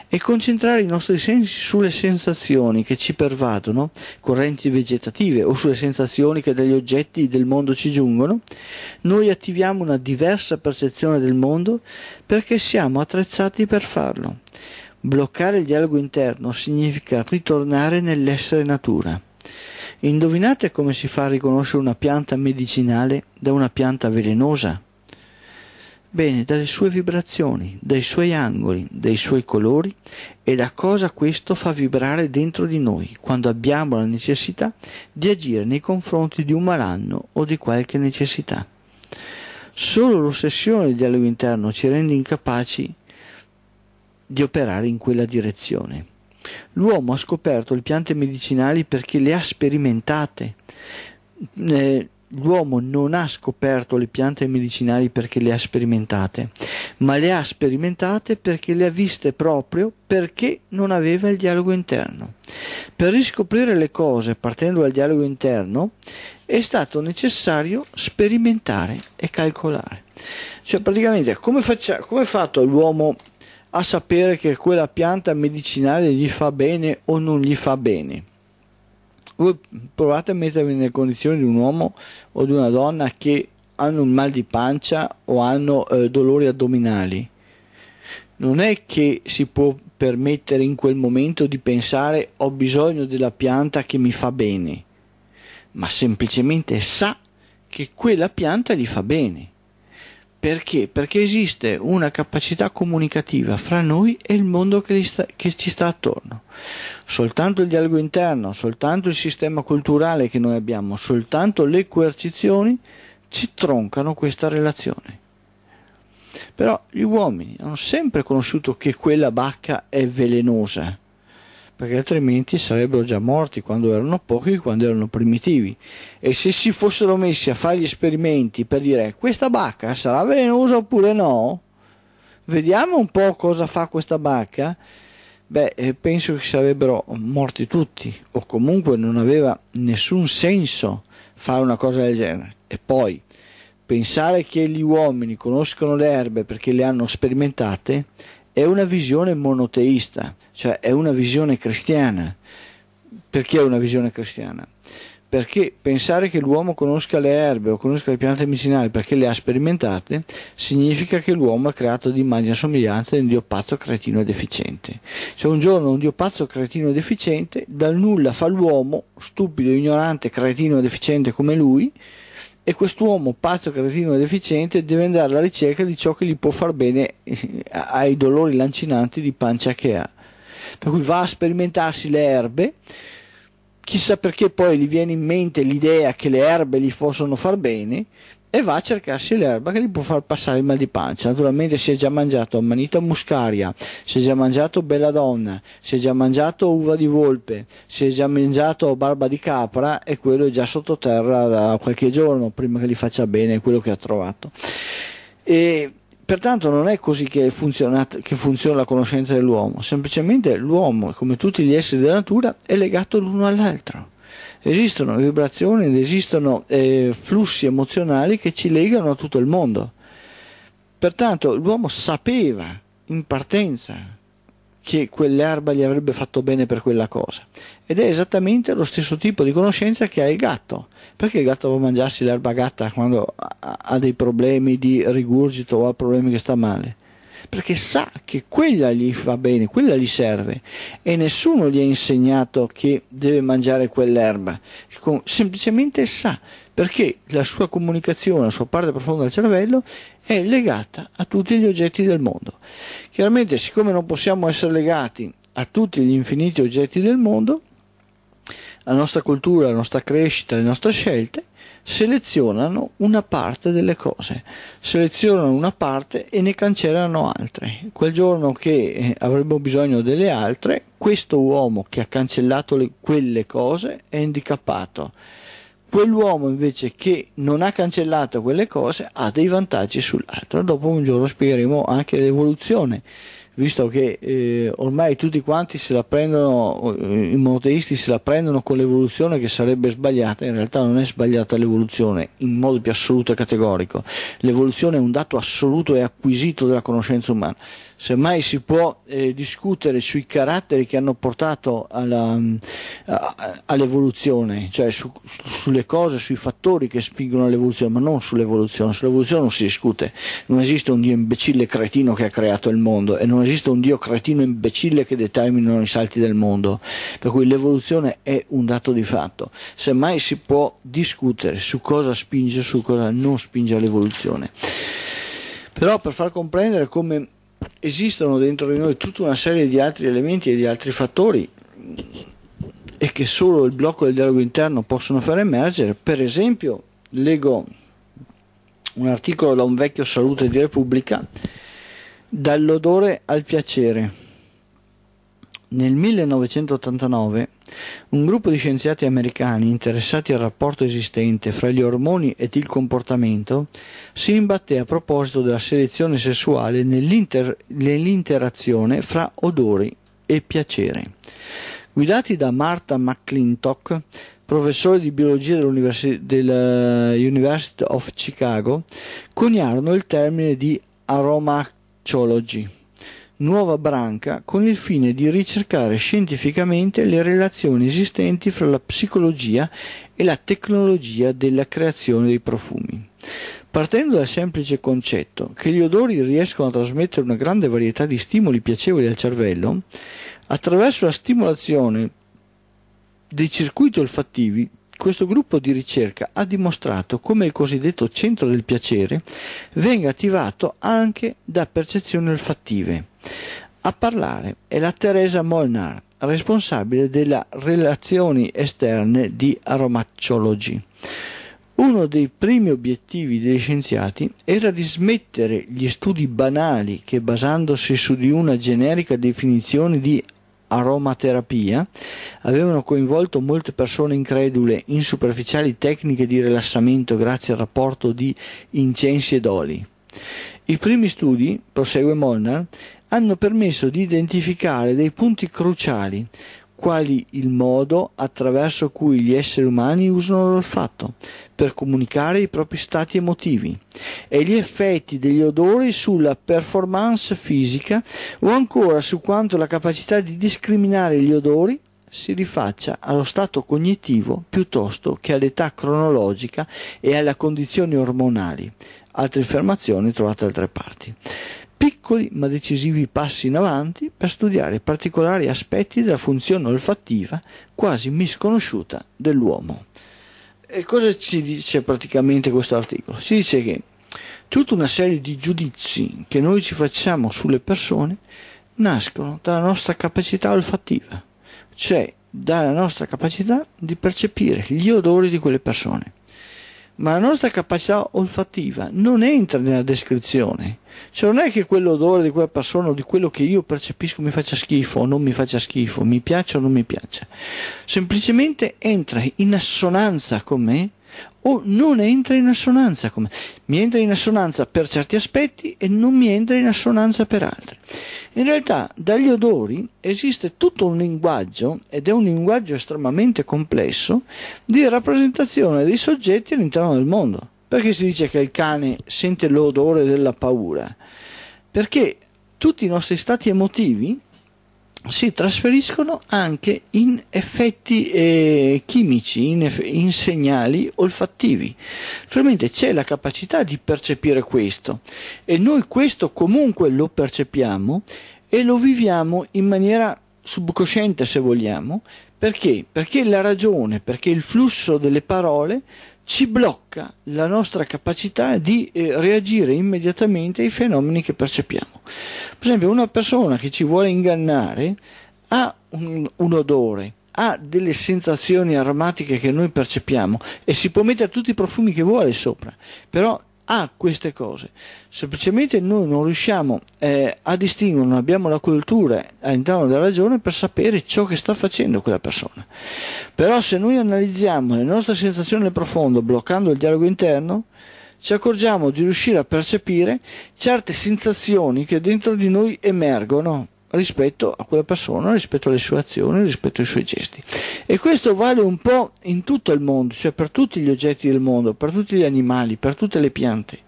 e concentrare i nostri sensi sulle sensazioni che ci pervadono, correnti vegetative o sulle sensazioni che dagli oggetti del mondo ci giungono, noi attiviamo una diversa percezione del mondo perché siamo attrezzati per farlo. Bloccare il dialogo interno significa ritornare nell'essere natura. Indovinate come si fa a riconoscere una pianta medicinale da una pianta velenosa? Bene, dalle sue vibrazioni, dai suoi angoli, dai suoi colori e da cosa questo fa vibrare dentro di noi quando abbiamo la necessità di agire nei confronti di un malanno o di qualche necessità. Solo l'ossessione del dialogo interno ci rende incapaci di operare in quella direzione. L'uomo ha scoperto le piante medicinali perché le ha sperimentate. Eh, l'uomo non ha scoperto le piante medicinali perché le ha sperimentate, ma le ha sperimentate perché le ha viste proprio perché non aveva il dialogo interno. Per riscoprire le cose partendo dal dialogo interno è stato necessario sperimentare e calcolare. Cioè praticamente come, faccia, come è fatto l'uomo a sapere che quella pianta medicinale gli fa bene o non gli fa bene. Voi provate a mettervi nelle condizioni di un uomo o di una donna che hanno un mal di pancia o hanno eh, dolori addominali. Non è che si può permettere in quel momento di pensare ho bisogno della pianta che mi fa bene, ma semplicemente sa che quella pianta gli fa bene perché? Perché esiste una capacità comunicativa fra noi e il mondo che, sta, che, ci sta attorno. Soltanto il dialogo interno, soltanto il sistema culturale che noi abbiamo, soltanto le coercizioni ci troncano questa relazione. Però gli uomini hanno sempre conosciuto che quella bacca è velenosa perché altrimenti sarebbero già morti quando erano pochi, quando erano primitivi. E se si fossero messi a fare gli esperimenti per dire questa bacca sarà velenosa oppure no, vediamo un po' cosa fa questa bacca, beh, eh, penso che sarebbero morti tutti, o comunque non aveva nessun senso fare una cosa del genere. E poi pensare che gli uomini conoscono le erbe perché le hanno sperimentate è una visione monoteista cioè è una visione cristiana. Perché è una visione cristiana? Perché pensare che l'uomo conosca le erbe o conosca le piante medicinali perché le ha sperimentate significa che l'uomo è creato di immagine e somiglianza di un dio pazzo, cretino e deficiente. Cioè un giorno un dio pazzo, cretino e deficiente dal nulla fa l'uomo, stupido, ignorante, cretino e deficiente come lui, e quest'uomo pazzo, cretino e deficiente deve andare alla ricerca di ciò che gli può far bene eh, ai dolori lancinanti di pancia che ha per cui va a sperimentarsi le erbe, chissà perché poi gli viene in mente l'idea che le erbe gli possono far bene e va a cercarsi l'erba che gli può far passare il mal di pancia. Naturalmente si è già mangiato manita muscaria, si è già mangiato belladonna, si è già mangiato uva di volpe, si è già mangiato barba di capra e quello è già sottoterra da qualche giorno prima che gli faccia bene quello che ha trovato. E Pertanto non è così che, che, funziona la conoscenza dell'uomo, semplicemente l'uomo, come tutti gli esseri della natura, è legato l'uno all'altro. Esistono vibrazioni ed esistono eh, flussi emozionali che ci legano a tutto il mondo. Pertanto l'uomo sapeva in partenza che quell'erba gli avrebbe fatto bene per quella cosa. Ed è esattamente lo stesso tipo di conoscenza che ha il gatto. Perché il gatto può mangiarsi l'erba gatta quando ha dei problemi di rigurgito o ha problemi che sta male? Perché sa che quella gli fa bene, quella gli serve e nessuno gli ha insegnato che deve mangiare quell'erba, semplicemente sa perché la sua comunicazione, la sua parte profonda del cervello è legata a tutti gli oggetti del mondo. Chiaramente, siccome non possiamo essere legati a tutti gli infiniti oggetti del mondo, la nostra cultura, la nostra crescita, le nostre scelte selezionano una parte delle cose, selezionano una parte e ne cancellano altre. Quel giorno che eh, avremo bisogno delle altre, questo uomo che ha cancellato le, quelle cose è handicappato Quell'uomo invece che non ha cancellato quelle cose ha dei vantaggi sull'altro. Dopo un giorno spiegheremo anche l'evoluzione, visto che eh, ormai tutti quanti se la prendono, eh, i monoteisti se la prendono con l'evoluzione che sarebbe sbagliata, in realtà non è sbagliata l'evoluzione in modo più assoluto e categorico. L'evoluzione è un dato assoluto e acquisito della conoscenza umana semmai si può eh, discutere sui caratteri che hanno portato mm, all'evoluzione, cioè su, sulle cose, sui fattori che spingono all'evoluzione, ma non sull'evoluzione, sull'evoluzione non si discute, non esiste un Dio imbecille cretino che ha creato il mondo e non esiste un Dio cretino imbecille che determinano i salti del mondo, per cui l'evoluzione è un dato di fatto, semmai si può discutere su cosa spinge, su cosa non spinge all'evoluzione. Però per far comprendere come esistono dentro di noi tutta una serie di altri elementi e di altri fattori e che solo il blocco del dialogo interno possono far emergere. Per esempio, leggo un articolo da un vecchio Salute di Repubblica, dall'odore al piacere. Nel 1989 un gruppo di scienziati americani interessati al rapporto esistente fra gli ormoni ed il comportamento si imbatté a proposito della selezione sessuale nell'inter- nell'interazione fra odori e piacere. Guidati da Martha McClintock, professore di biologia dell'University eh, of Chicago, coniarono il termine di aromacciology nuova branca con il fine di ricercare scientificamente le relazioni esistenti fra la psicologia e la tecnologia della creazione dei profumi. Partendo dal semplice concetto che gli odori riescono a trasmettere una grande varietà di stimoli piacevoli al cervello, attraverso la stimolazione dei circuiti olfattivi questo gruppo di ricerca ha dimostrato come il cosiddetto centro del piacere venga attivato anche da percezioni olfattive, a parlare è la Teresa Molnar, responsabile delle relazioni esterne di aromacciologi. Uno dei primi obiettivi degli scienziati era di smettere gli studi banali che basandosi su di una generica definizione di aromaterapia avevano coinvolto molte persone incredule in superficiali tecniche di rilassamento grazie al rapporto di incensi ed oli. I primi studi, prosegue Molnar, hanno permesso di identificare dei punti cruciali, quali il modo attraverso cui gli esseri umani usano l'olfatto per comunicare i propri stati emotivi e gli effetti degli odori sulla performance fisica o ancora su quanto la capacità di discriminare gli odori si rifaccia allo stato cognitivo piuttosto che all'età cronologica e alle condizioni ormonali. Altre affermazioni trovate da altre parti piccoli ma decisivi passi in avanti per studiare particolari aspetti della funzione olfattiva quasi misconosciuta dell'uomo. E cosa ci dice praticamente questo articolo? Ci dice che tutta una serie di giudizi che noi ci facciamo sulle persone nascono dalla nostra capacità olfattiva, cioè dalla nostra capacità di percepire gli odori di quelle persone. Ma la nostra capacità olfattiva non entra nella descrizione, cioè non è che quell'odore di quella persona o di quello che io percepisco mi faccia schifo o non mi faccia schifo, mi piace o non mi piace. Semplicemente entra in assonanza con me o non entra in assonanza con me. Mi entra in assonanza per certi aspetti e non mi entra in assonanza per altri. In realtà dagli odori esiste tutto un linguaggio, ed è un linguaggio estremamente complesso, di rappresentazione dei soggetti all'interno del mondo. Perché si dice che il cane sente l'odore della paura? Perché tutti i nostri stati emotivi si trasferiscono anche in effetti eh, chimici, in, eff- in, segnali olfattivi. Naturalmente c'è la capacità di percepire questo e noi questo comunque lo percepiamo e lo viviamo in maniera subcosciente se vogliamo. Perché? Perché la ragione, perché il flusso delle parole ci blocca la nostra capacità di eh, reagire immediatamente ai fenomeni che percepiamo. Per esempio, una persona che ci vuole ingannare ha un, un odore, ha delle sensazioni aromatiche che noi percepiamo e si può mettere tutti i profumi che vuole sopra, però a queste cose. Semplicemente noi non riusciamo eh, a distinguere, non abbiamo la cultura all'interno della ragione per sapere ciò che sta facendo quella persona. Però se noi analizziamo le nostre sensazioni nel profondo, bloccando il dialogo interno, ci accorgiamo di riuscire a percepire certe sensazioni che dentro di noi emergono rispetto a quella persona, rispetto alle sue azioni, rispetto ai suoi gesti. E questo vale un po' in tutto il mondo, cioè per tutti gli oggetti del mondo, per tutti gli animali, per tutte le piante.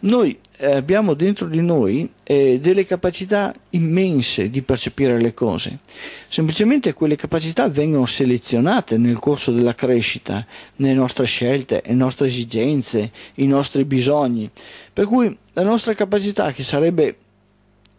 Noi eh, abbiamo dentro di noi eh, delle capacità immense di percepire le cose. Semplicemente quelle capacità vengono selezionate nel corso della crescita, nelle nostre scelte, le nostre esigenze, i nostri bisogni. Per cui la nostra capacità, che sarebbe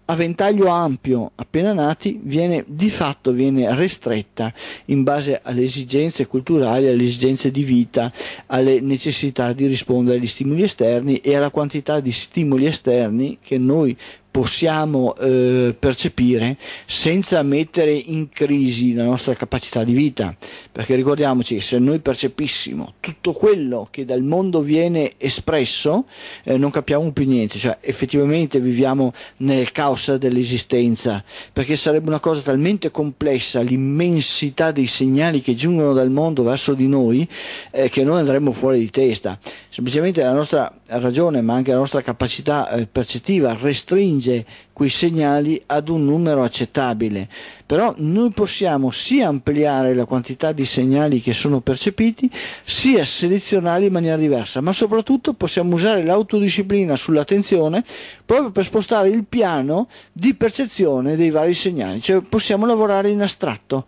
a ventaglio ampio appena nati viene di fatto viene restretta in base alle esigenze culturali, alle esigenze di vita, alle necessità di rispondere agli stimoli esterni e alla quantità di stimoli esterni che noi possiamo eh, percepire senza mettere in crisi la nostra capacità di vita, perché ricordiamoci se noi percepissimo tutto quello che dal mondo viene espresso eh, non capiamo più niente, cioè effettivamente viviamo nel caos dell'esistenza, perché sarebbe una cosa talmente complessa l'immensità dei segnali che giungono dal mondo verso di noi eh, che noi andremmo fuori di testa. Semplicemente la nostra ragione, ma anche la nostra capacità eh, percettiva restringe restringe quei segnali ad un numero accettabile. Però noi possiamo sia ampliare la quantità di segnali che sono percepiti, sia selezionarli in maniera diversa, ma soprattutto possiamo usare l'autodisciplina sull'attenzione proprio per spostare il piano di percezione dei vari segnali, cioè possiamo lavorare in astratto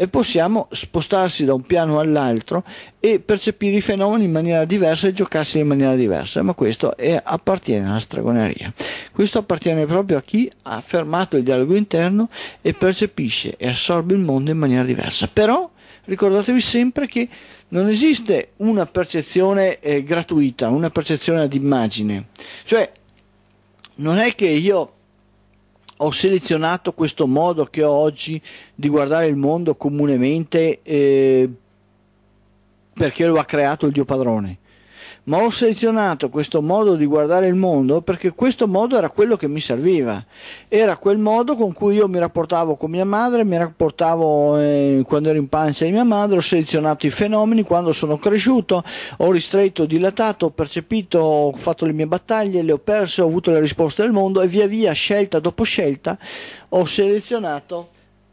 e possiamo spostarsi da un piano all'altro e percepire i fenomeni in maniera diversa e giocarsi in maniera diversa, ma questo è, appartiene alla stregoneria. Questo appartiene proprio a chi ha fermato il dialogo interno e percepisce e assorbe il mondo in maniera diversa. Però ricordatevi sempre che non esiste una percezione eh, gratuita, una percezione ad immagine, cioè non è che io ho selezionato questo modo che ho oggi di guardare il mondo comunemente eh, perché lo ha creato il Dio padrone ma ho selezionato questo modo di guardare il mondo perché questo modo era quello che mi serviva, era quel modo con cui io mi rapportavo con mia madre, mi rapportavo eh, quando ero in pancia di mia madre, ho selezionato i fenomeni quando sono cresciuto, ho ristretto, dilatato, ho percepito, ho fatto le mie battaglie, le ho perse, ho avuto le risposte del mondo e via via, scelta dopo scelta, ho selezionato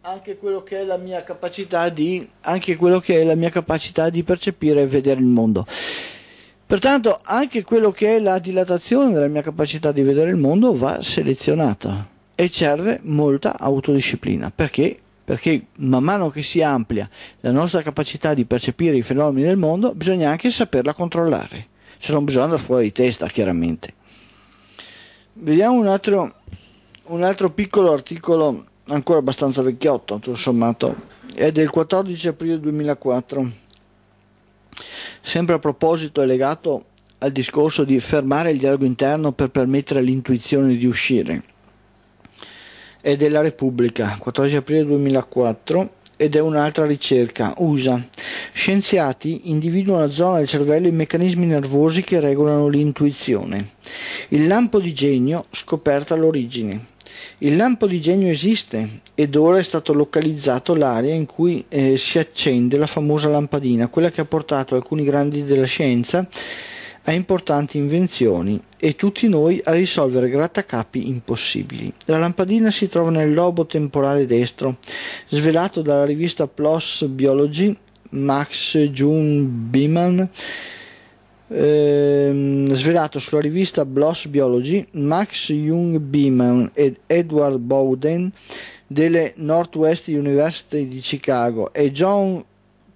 anche quello che è la mia capacità di, anche quello che è la mia capacità di percepire e vedere il mondo. Pertanto anche quello che è la dilatazione della mia capacità di vedere il mondo va selezionata e serve molta autodisciplina. Perché? Perché man mano che si amplia la nostra capacità di percepire i fenomeni del mondo, bisogna anche saperla controllare. se non bisogna andare fuori di testa, chiaramente. Vediamo un altro, un altro piccolo articolo, ancora abbastanza vecchiotto, tutto sommato, è del 14 aprile 2004 Sempre a proposito è legato al discorso di fermare il dialogo interno per permettere all'intuizione di uscire. È della Repubblica, 14 aprile 2004, ed è un'altra ricerca, USA. Scienziati individuano una zona del cervello e meccanismi nervosi che regolano l'intuizione. Il lampo di genio scoperta all'origine. Il lampo di genio esiste ed ora è stato localizzato l'area in cui eh, si accende la famosa lampadina, quella che ha portato alcuni grandi della scienza a importanti invenzioni e tutti noi a risolvere grattacapi impossibili. La lampadina si trova nel lobo temporale destro, svelato dalla rivista PLOS Biology Max June Biman Ehm, svelato sulla rivista Bloss Biology, Max Jung Beeman ed Edward Bowden delle Northwest University di Chicago e John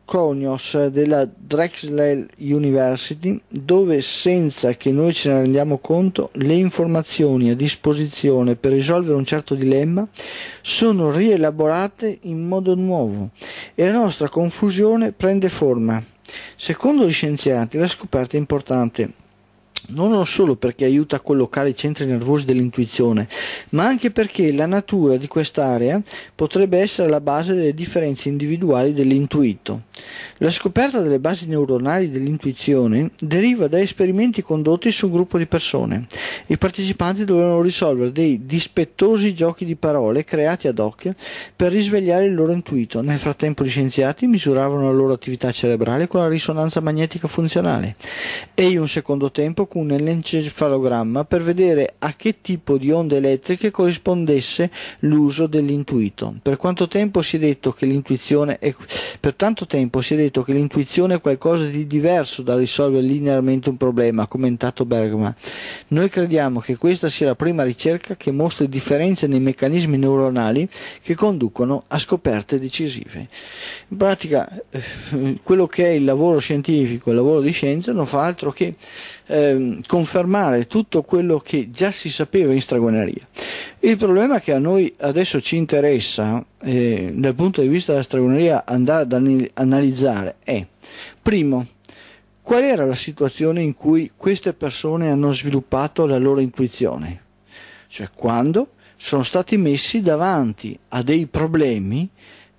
Conios della Drexel University, dove senza che noi ce ne rendiamo conto le informazioni a disposizione per risolvere un certo dilemma sono rielaborate in modo nuovo e la nostra confusione prende forma. Secondo gli scienziati la scoperta è importante non solo perché aiuta a collocare i centri nervosi dell'intuizione, ma anche perché la natura di quest'area potrebbe essere la base delle differenze individuali dell'intuito. La scoperta delle basi neuronali dell'intuizione deriva da esperimenti condotti su un gruppo di persone. I partecipanti dovevano risolvere dei dispettosi giochi di parole creati ad hoc per risvegliare il loro intuito. Nel frattempo gli scienziati misuravano la loro attività cerebrale con la risonanza magnetica funzionale e in un secondo tempo con un encefalogramma per vedere a che tipo di onde elettriche corrispondesse l'uso dell'intuito. Per, quanto tempo si è detto che l'intuizione è, per tanto tempo si è detto che l'intuizione è qualcosa di diverso dal risolvere linearmente un problema, ha commentato Bergman. Noi crediamo che questa sia la prima ricerca che mostri differenze nei meccanismi neuronali che conducono a scoperte decisive. In pratica, eh, quello che è il lavoro scientifico, il lavoro di scienza, non fa altro che ehm, confermare tutto quello che già si sapeva in stregoneria. Il problema che a noi adesso ci interessa, eh, dal punto di vista della stregoneria, andare ad analizzare è, primo, qual era la situazione in cui queste persone hanno sviluppato la loro intuizione? Cioè quando sono stati messi davanti a dei problemi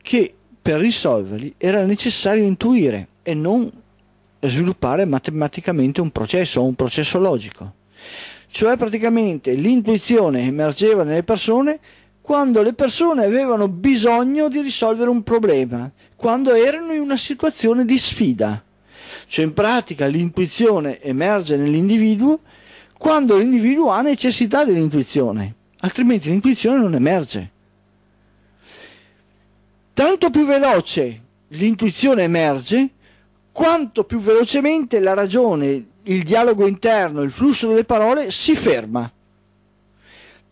che per risolverli era necessario intuire e non sviluppare matematicamente un processo, un processo logico. Cioè praticamente l'intuizione emergeva nelle persone quando le persone avevano bisogno di risolvere un problema, quando erano in una situazione di sfida. Cioè in pratica l'intuizione emerge nell'individuo quando l'individuo ha necessità dell'intuizione, altrimenti l'intuizione non emerge. Tanto più veloce l'intuizione emerge, quanto più velocemente la ragione, il dialogo interno, il flusso delle parole si ferma.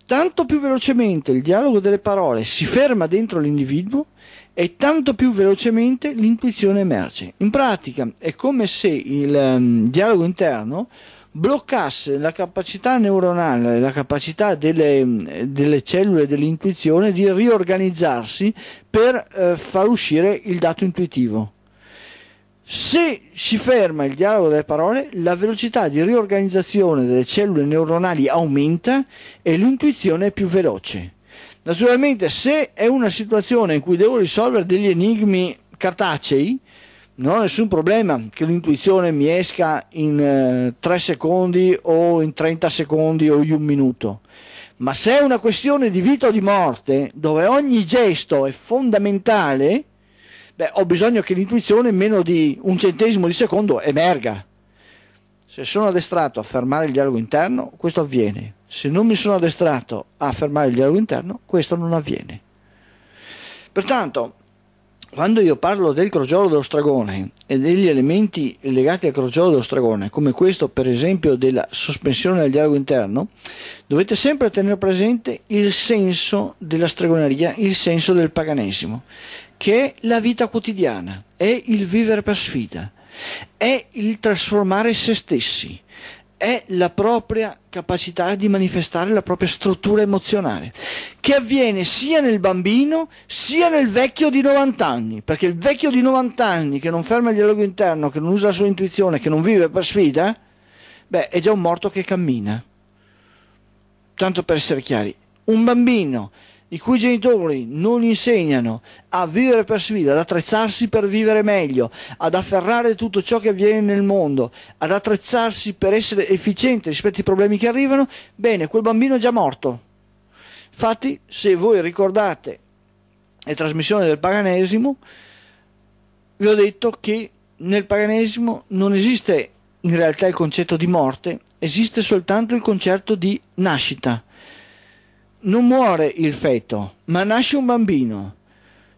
Tanto più velocemente il dialogo delle parole si ferma dentro l'individuo e tanto più velocemente l'intuizione emerge. In pratica è come se il um, dialogo interno bloccasse la capacità neuronale, la capacità delle, ehm, delle cellule dell'intuizione di riorganizzarsi per eh, far uscire il dato intuitivo. Se si ferma il dialogo delle parole, la velocità di riorganizzazione delle cellule neuronali aumenta e l'intuizione è più veloce. Naturalmente, se è una situazione in cui devo risolvere degli enigmi cartacei, non ho nessun problema che l'intuizione mi esca in eh, 3 secondi o in 30 secondi o in un minuto. Ma se è una questione di vita o di morte, dove ogni gesto è fondamentale, beh, ho bisogno che l'intuizione in meno di un centesimo di secondo emerga. Se sono addestrato a fermare il dialogo interno, questo avviene. Se non mi sono addestrato a fermare il dialogo interno, questo non avviene. Pertanto, quando io parlo del crogiolo dello stragone e degli elementi legati al crogiolo dello stragone, come questo per esempio della sospensione del dialogo interno, dovete sempre tenere presente il senso della stregoneria, il senso del paganesimo che è la vita quotidiana, è il vivere per sfida, è il trasformare se stessi, è la propria capacità di manifestare la propria struttura emozionale, che avviene sia nel bambino sia nel vecchio di 90 anni, perché il vecchio di 90 anni che non ferma il dialogo interno, che non usa la sua intuizione, che non vive per sfida, beh, è già un morto che cammina. Tanto per essere chiari, un bambino i cui genitori non insegnano a vivere per sfida, ad attrezzarsi per vivere meglio, ad afferrare tutto ciò che avviene nel mondo, ad attrezzarsi per essere efficiente rispetto ai problemi che arrivano, bene, quel bambino è già morto. Infatti, se voi ricordate le trasmissioni del paganesimo, vi ho detto che nel paganesimo non esiste in realtà il concetto di morte, esiste soltanto il concetto di nascita non muore il feto, ma nasce un bambino.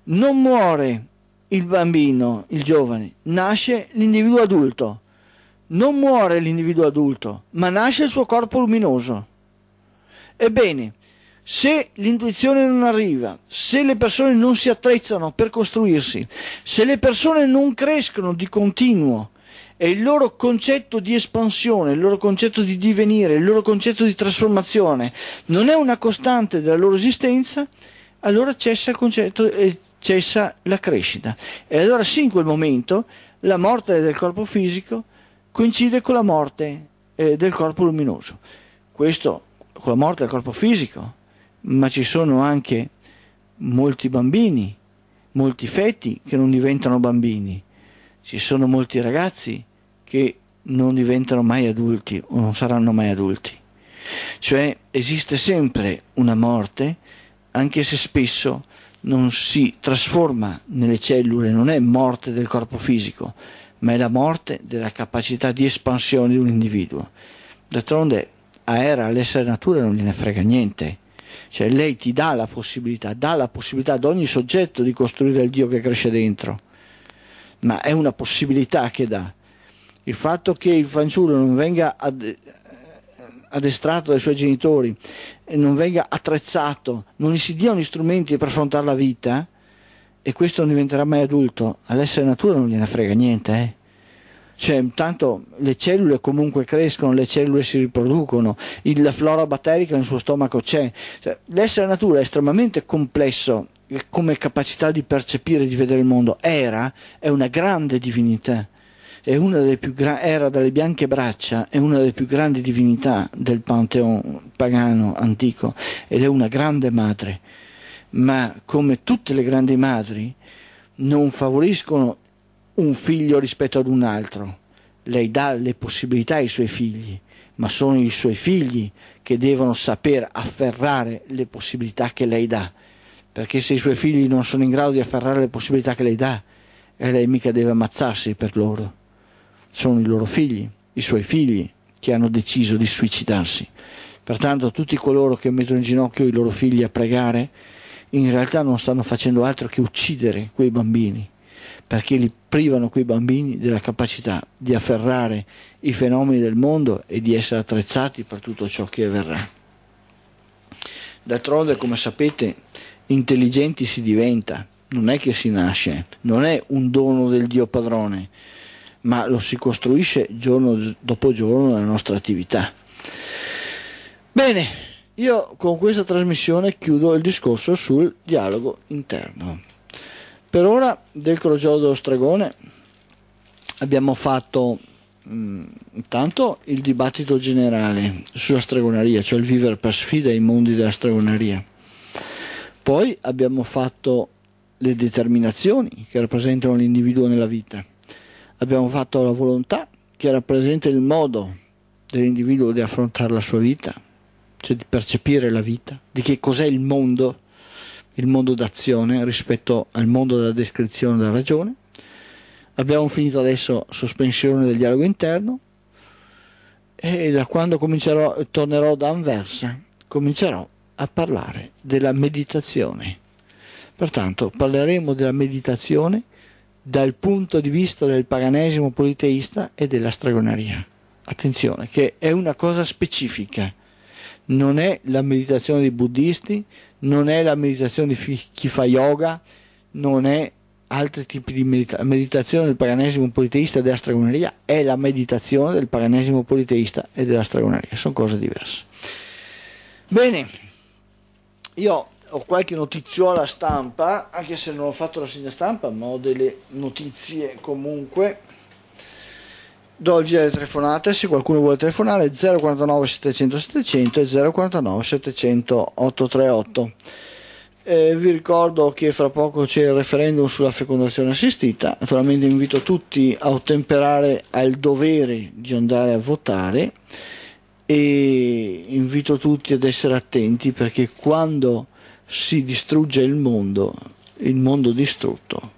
Non muore il bambino, il giovane, nasce l'individuo adulto. Non muore l'individuo adulto, ma nasce il suo corpo luminoso. Ebbene, se l'intuizione non arriva, se le persone non si attrezzano per costruirsi, se le persone non crescono di continuo, e il loro concetto di espansione, il loro concetto di divenire, il loro concetto di trasformazione non è una costante della loro esistenza, allora cessa il concetto e eh, cessa la crescita. E allora sì, in quel momento la morte del corpo fisico coincide con la morte eh, del corpo luminoso. Questo con la morte del corpo fisico, ma ci sono anche molti bambini, molti feti che non diventano bambini, ci sono molti ragazzi che non diventano mai adulti o non saranno mai adulti. Cioè esiste sempre una morte, anche se spesso non si trasforma nelle cellule, non è morte del corpo fisico, ma è la morte della capacità di espansione di un individuo. D'altronde a Era, all'essere natura, non gliene frega niente. Cioè lei ti dà la possibilità, dà la possibilità ad ogni soggetto di costruire il Dio che cresce dentro. Ma è una possibilità che dà il fatto che il fanciullo non venga addestrato dai suoi genitori, non venga attrezzato, non gli si diano strumenti per affrontare la vita, e questo non diventerà mai adulto, all'essere natura non gliene frega niente, eh? Cioè, intanto le cellule comunque crescono, le cellule si riproducono, il, la flora batterica nel suo stomaco c'è. Cioè, l'essere natura è estremamente complesso come capacità di percepire, e di vedere il mondo. Era, è una grande divinità gra- era dalle bianche braccia, è una delle più grandi divinità del panteon pagano antico ed è una grande madre, ma come tutte le grandi madri non favoriscono un figlio rispetto ad un altro, lei dà le possibilità ai suoi figli, ma sono i suoi figli che devono saper afferrare le possibilità che lei dà, perché se i suoi figli non sono in grado di afferrare le possibilità che lei dà, e eh, lei mica deve ammazzarsi per loro sono i loro figli, i suoi figli che hanno deciso di suicidarsi. Pertanto tutti coloro che mettono in ginocchio i loro figli a pregare, in realtà non stanno facendo altro che uccidere quei bambini, perché li privano quei bambini della capacità di afferrare i fenomeni del mondo e di essere attrezzati per tutto ciò che avverrà. D'altronde, come sapete, intelligenti si diventa, non è che si nasce, non è un dono del Dio padrone ma lo si costruisce giorno dopo giorno nella nostra attività. Bene, io con questa trasmissione chiudo il discorso sul dialogo interno. Per ora del crogiolo dello stregone abbiamo fatto mm, intanto il dibattito generale sulla stregoneria, cioè il vivere per sfida i mondi della stregoneria. Poi abbiamo fatto le determinazioni che rappresentano l'individuo nella vita abbiamo fatto la volontà che rappresenta il modo dell'individuo di affrontare la sua vita, cioè di percepire la vita, di che cos'è il mondo, il mondo d'azione rispetto al mondo della descrizione della ragione. Abbiamo finito adesso sospensione del dialogo interno e da quando tornerò da Anversa comincerò a parlare della meditazione. Pertanto parleremo della meditazione dal punto di vista del paganesimo politeista e della stregoneria. Attenzione, che è una cosa specifica. Non è la meditazione dei buddisti, non è la meditazione di chi fa yoga, non è altri tipi di medita- meditazione del paganesimo politeista e della stregoneria, è la meditazione del paganesimo politeista e della stregoneria, sono cose diverse. Bene, io ho qualche notiziola stampa, anche se non ho fatto la segna stampa, ma ho delle notizie comunque. Do il via alle telefonate, se qualcuno vuole telefonare 049 700 700 e 049 700 838. Eh, vi ricordo che fra poco c'è il referendum sulla fecondazione assistita, naturalmente invito tutti a ottemperare al dovere di andare a votare e invito tutti ad essere attenti perché quando si distrugge il mondo, il mondo distrutto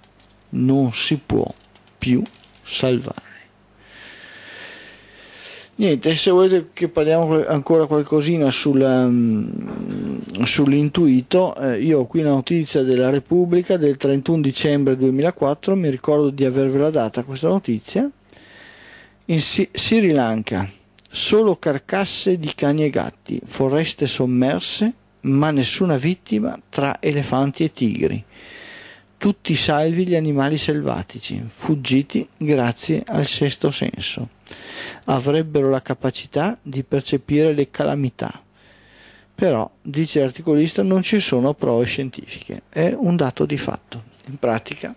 non si può più salvare. Niente, se volete che parliamo ancora qualcosina sulla, ehm, sull'intuito, eh, io ho qui una notizia della Repubblica del 31 dicembre 2004, mi ricordo di avervela data questa notizia, in Sri Lanka, solo carcasse di cani e gatti, foreste sommerse, ma nessuna vittima tra elefanti e tigri. Tutti salvi gli animali selvatici, fuggiti grazie al sesto senso. Avrebbero la capacità di percepire le calamità. Però, dice l'articolista, non ci sono prove scientifiche, è un dato di fatto. In pratica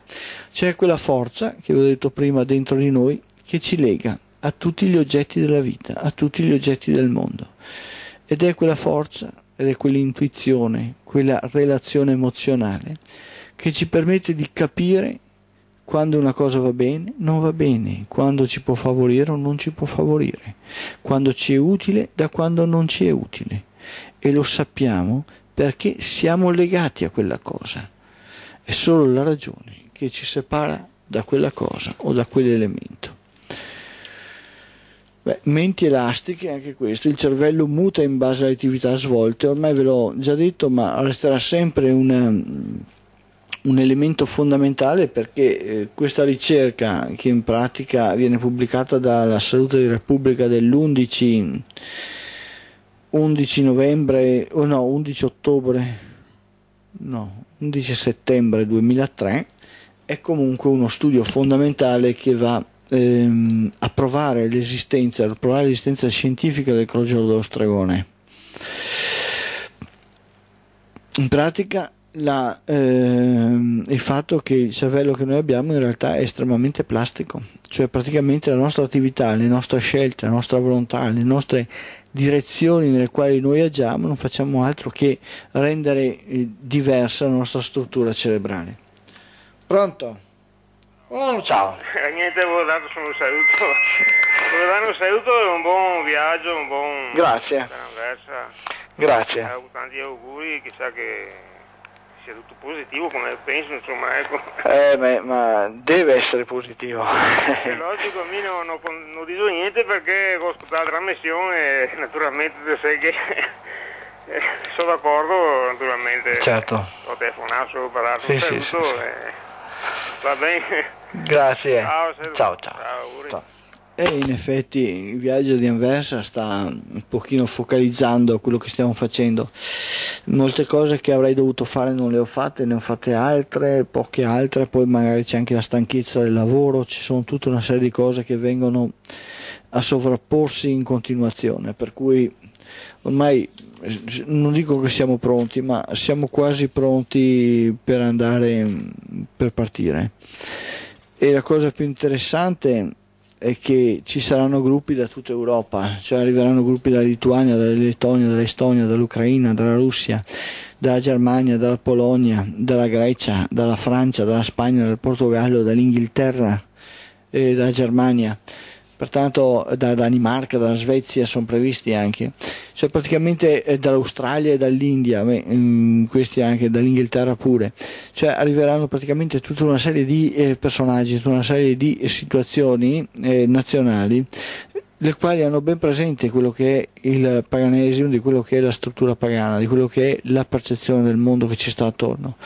c'è quella forza, che vi ho detto prima, dentro di noi, che ci lega a tutti gli oggetti della vita, a tutti gli oggetti del mondo. Ed è quella forza ed è quell'intuizione, quella relazione emozionale che ci permette di capire quando una cosa va bene, non va bene, quando ci può favorire o non ci può favorire, quando ci è utile da quando non ci è utile. E lo sappiamo perché siamo legati a quella cosa. È solo la ragione che ci separa da quella cosa o da quell'elemento. Beh, menti elastiche, anche questo, il cervello muta in base alle attività svolte, ormai ve l'ho già detto, ma resterà sempre un, mm, un elemento fondamentale perché eh, questa ricerca che in pratica viene pubblicata dalla Salute di Repubblica dell'11 11 novembre, o oh no, 11 ottobre, no, 11 settembre 2003, è comunque uno studio fondamentale che va ehm, a provare l'esistenza, a provare l'esistenza scientifica del crogiolo dello stregone. In pratica la, ehm, il fatto che il cervello che noi abbiamo in realtà è estremamente plastico, cioè praticamente la nostra attività, le nostre scelte, la nostra volontà, le nostre direzioni nelle quali noi agiamo non facciamo altro che rendere eh, diversa la nostra struttura cerebrale. Pronto? Un oh, ciao. Eh, niente, volevo dare solo un saluto. Volevo dare un saluto e un buon viaggio, un buon... Grazie. Grazie. Tanti auguri, chissà che sia tutto positivo come penso, insomma, ecco. Eh, beh, ma deve essere positivo. È logico, a me non, non, non dico niente perché ho ascoltato la missione e naturalmente sai che... Eh, sono d'accordo, naturalmente. Certo. Ho telefonato, ho parlato, sì, un saluto, sì, sì, sì. E... va bene. Grazie. Ciao, ciao. ciao. ciao e in effetti il viaggio di Anversa sta un pochino focalizzando quello che stiamo facendo. Molte cose che avrei dovuto fare non le ho fatte, ne ho fatte altre, poche altre, poi magari c'è anche la stanchezza del lavoro, ci sono tutta una serie di cose che vengono a sovrapporsi in continuazione, per cui ormai non dico che siamo pronti, ma siamo quasi pronti per andare per partire e la cosa più interessante è che ci saranno gruppi da tutta Europa, cioè arriveranno gruppi dalla Lituania, dalla Lettonia, dall'Estonia, dall'Ucraina, dalla Russia, dalla Germania, dalla Polonia, dalla Grecia, dalla Francia, dalla Spagna, dal Portogallo, dall'Inghilterra e dalla Germania pertanto dalla Danimarca, dalla Svezia sono previsti anche, cioè praticamente eh, dall'Australia e dall'India, mm, questi anche dall'Inghilterra pure, cioè arriveranno praticamente tutta una serie di eh, personaggi, tutta una serie di situazioni eh, nazionali le quali hanno ben presente quello che è il paganesimo, di quello che è la struttura pagana, di quello che è la percezione del mondo che ci sta attorno.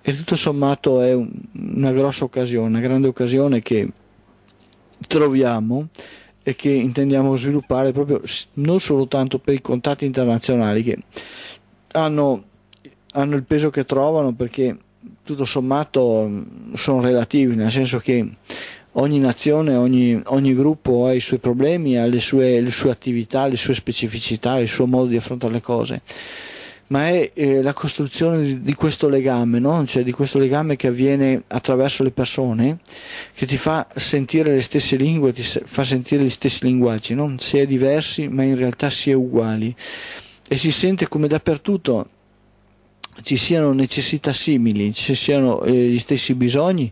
E tutto sommato è una grossa occasione, una grande occasione che troviamo e che intendiamo sviluppare proprio non solo tanto per i contatti internazionali che hanno, hanno il peso che trovano perché tutto sommato mm, sono relativi, nel senso che ogni nazione, ogni, ogni gruppo ha i suoi problemi, ha le sue, le sue attività, le sue specificità, il suo modo di affrontare le cose ma è eh, la costruzione di, di questo legame, no? cioè di questo legame che avviene attraverso le persone, che ti fa sentire le stesse lingue, ti fa sentire gli stessi linguaggi, no? si è diversi ma in realtà si è uguali e si sente come dappertutto ci siano necessità simili, ci siano eh, gli stessi bisogni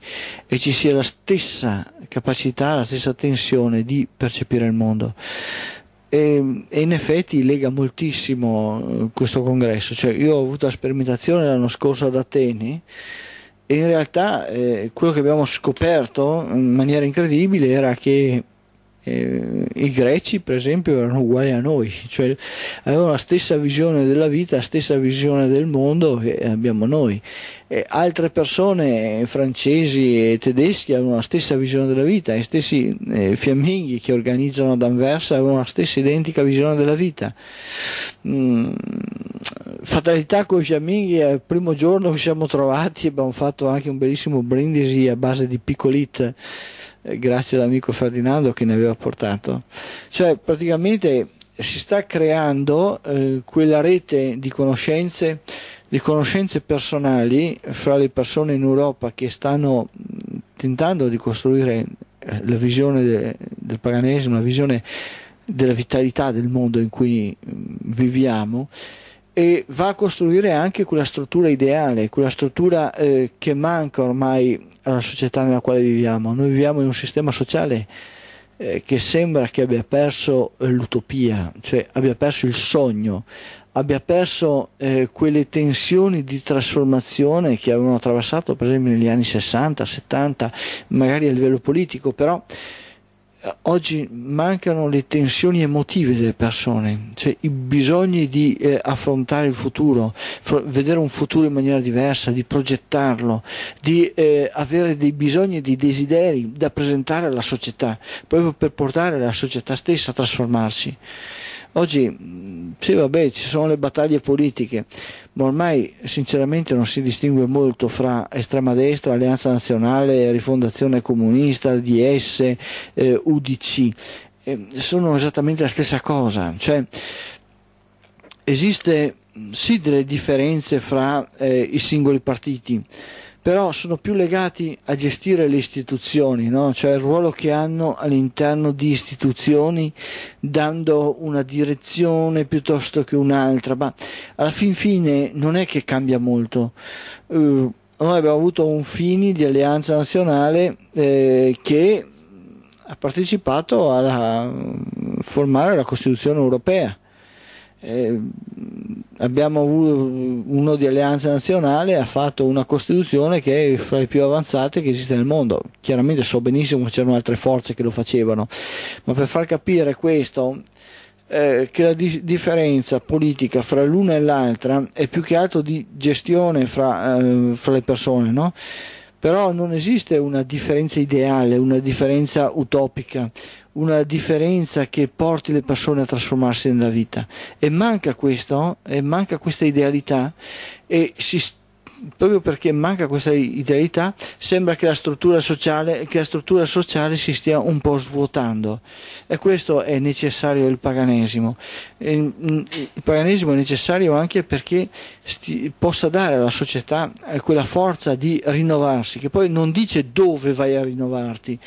e ci sia la stessa capacità, la stessa tensione di percepire il mondo. E, e, in effetti lega moltissimo eh, questo congresso. Cioè, io ho avuto la sperimentazione l'anno scorso ad Atene e in realtà eh, quello che abbiamo scoperto in maniera incredibile era che eh, i greci per esempio erano uguali a noi, cioè avevano la stessa visione della vita, la stessa visione del mondo che abbiamo noi. E altre persone francesi e tedeschi avevano la stessa visione della vita, gli stessi eh, fiamminghi che organizzano ad Anversa avevano la stessa identica visione della vita. Mm, fatalità con i fiamminghi, il primo giorno che ci siamo trovati abbiamo fatto anche un bellissimo brindisi a base di piccolite. Eh, grazie all'amico Ferdinando che ne aveva portato. Cioè praticamente si sta creando eh, quella rete di conoscenze, di conoscenze personali fra le persone in Europa che stanno tentando di costruire eh, la visione de, del paganesimo, la visione della vitalità del mondo in cui viviamo e va a costruire anche quella struttura ideale, quella struttura eh, che manca ormai alla società nella quale viviamo. Noi viviamo in un sistema sociale eh, che sembra che abbia perso l'utopia, cioè abbia perso il sogno, abbia perso eh, quelle tensioni di trasformazione che avevano attraversato per esempio negli anni 60, 70, magari a livello politico, però eh, oggi mancano le tensioni emotive delle persone, cioè i bisogni di eh, affrontare il futuro, vedere un futuro in maniera diversa, di progettarlo, di eh, avere dei bisogni e dei desideri da presentare alla società, proprio per portare la società stessa a trasformarsi. Oggi, mm, sì vabbè, ci sono le battaglie politiche, ma ormai sinceramente non si distingue molto fra estrema destra, Alleanza Nazionale, Rifondazione Comunista, DS, eh, UDC. Eh, sono esattamente la stessa cosa. Cioè, esiste sì delle differenze fra eh, i singoli partiti, però sono più legati a gestire le istituzioni, no? cioè il ruolo che hanno all'interno di istituzioni, dando una direzione piuttosto che un'altra, ma alla fin fine non è che cambia molto. Uh, noi abbiamo avuto un Fini di Alleanza Nazionale eh, che ha partecipato a mm, formare la Costituzione europea eh, abbiamo avuto uno di Alleanza Nazionale ha fatto una costituzione che è fra le più avanzate che esiste nel mondo chiaramente so benissimo che c'erano altre forze che lo facevano ma per far capire questo eh, che la di- differenza politica fra l'una e l'altra è più che altro di gestione fra, eh, fra le persone no? però non esiste una differenza ideale una differenza utopica una differenza che porti le persone a trasformarsi nella vita. E manca questo, e manca questa idealità, e si sta proprio perché manca questa idealità, sembra che la struttura sociale, che la struttura sociale si stia un po' svuotando. E questo è necessario il paganesimo. Mm, il paganesimo è necessario anche perché sti, possa dare alla società eh, quella forza di rinnovarsi, che poi non dice dove vai a rinnovarti,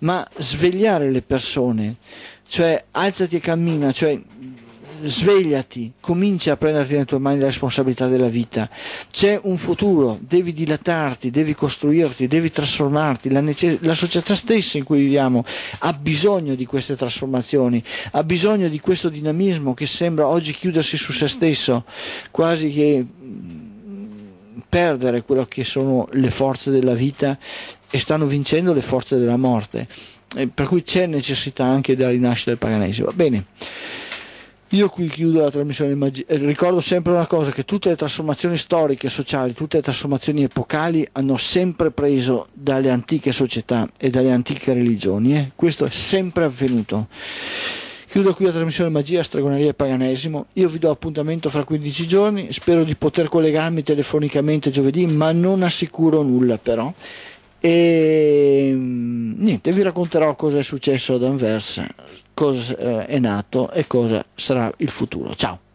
ma svegliare le persone, cioè alzati e cammina, cioè svegliati, comincia a prenderti nelle tue mani la responsabilità della vita. C'è un futuro, devi dilatarti, devi costruirti, devi trasformarti. La, necess- la, società stessa in cui viviamo ha bisogno di queste trasformazioni, ha bisogno di questo dinamismo che sembra oggi chiudersi su se stesso, quasi che mm, perdere quello che sono le forze della vita e stanno vincendo le forze della morte. Eh, per cui c'è necessità anche della rinascita del paganesimo. Va bene. Io qui chiudo la trasmissione, immag- eh, ricordo sempre una cosa, che tutte le trasformazioni storiche, sociali, tutte le trasformazioni epocali hanno sempre preso dalle antiche società e dalle antiche religioni, eh? questo è sempre avvenuto. Chiudo qui la trasmissione Magia, Stregoneria e Paganesimo. Io vi do appuntamento fra 15 giorni. Spero di poter collegarmi telefonicamente giovedì, ma non assicuro nulla però. E ehm, niente, vi racconterò cosa è successo ad Anversa cosa eh, è nato e cosa sarà il futuro. Ciao!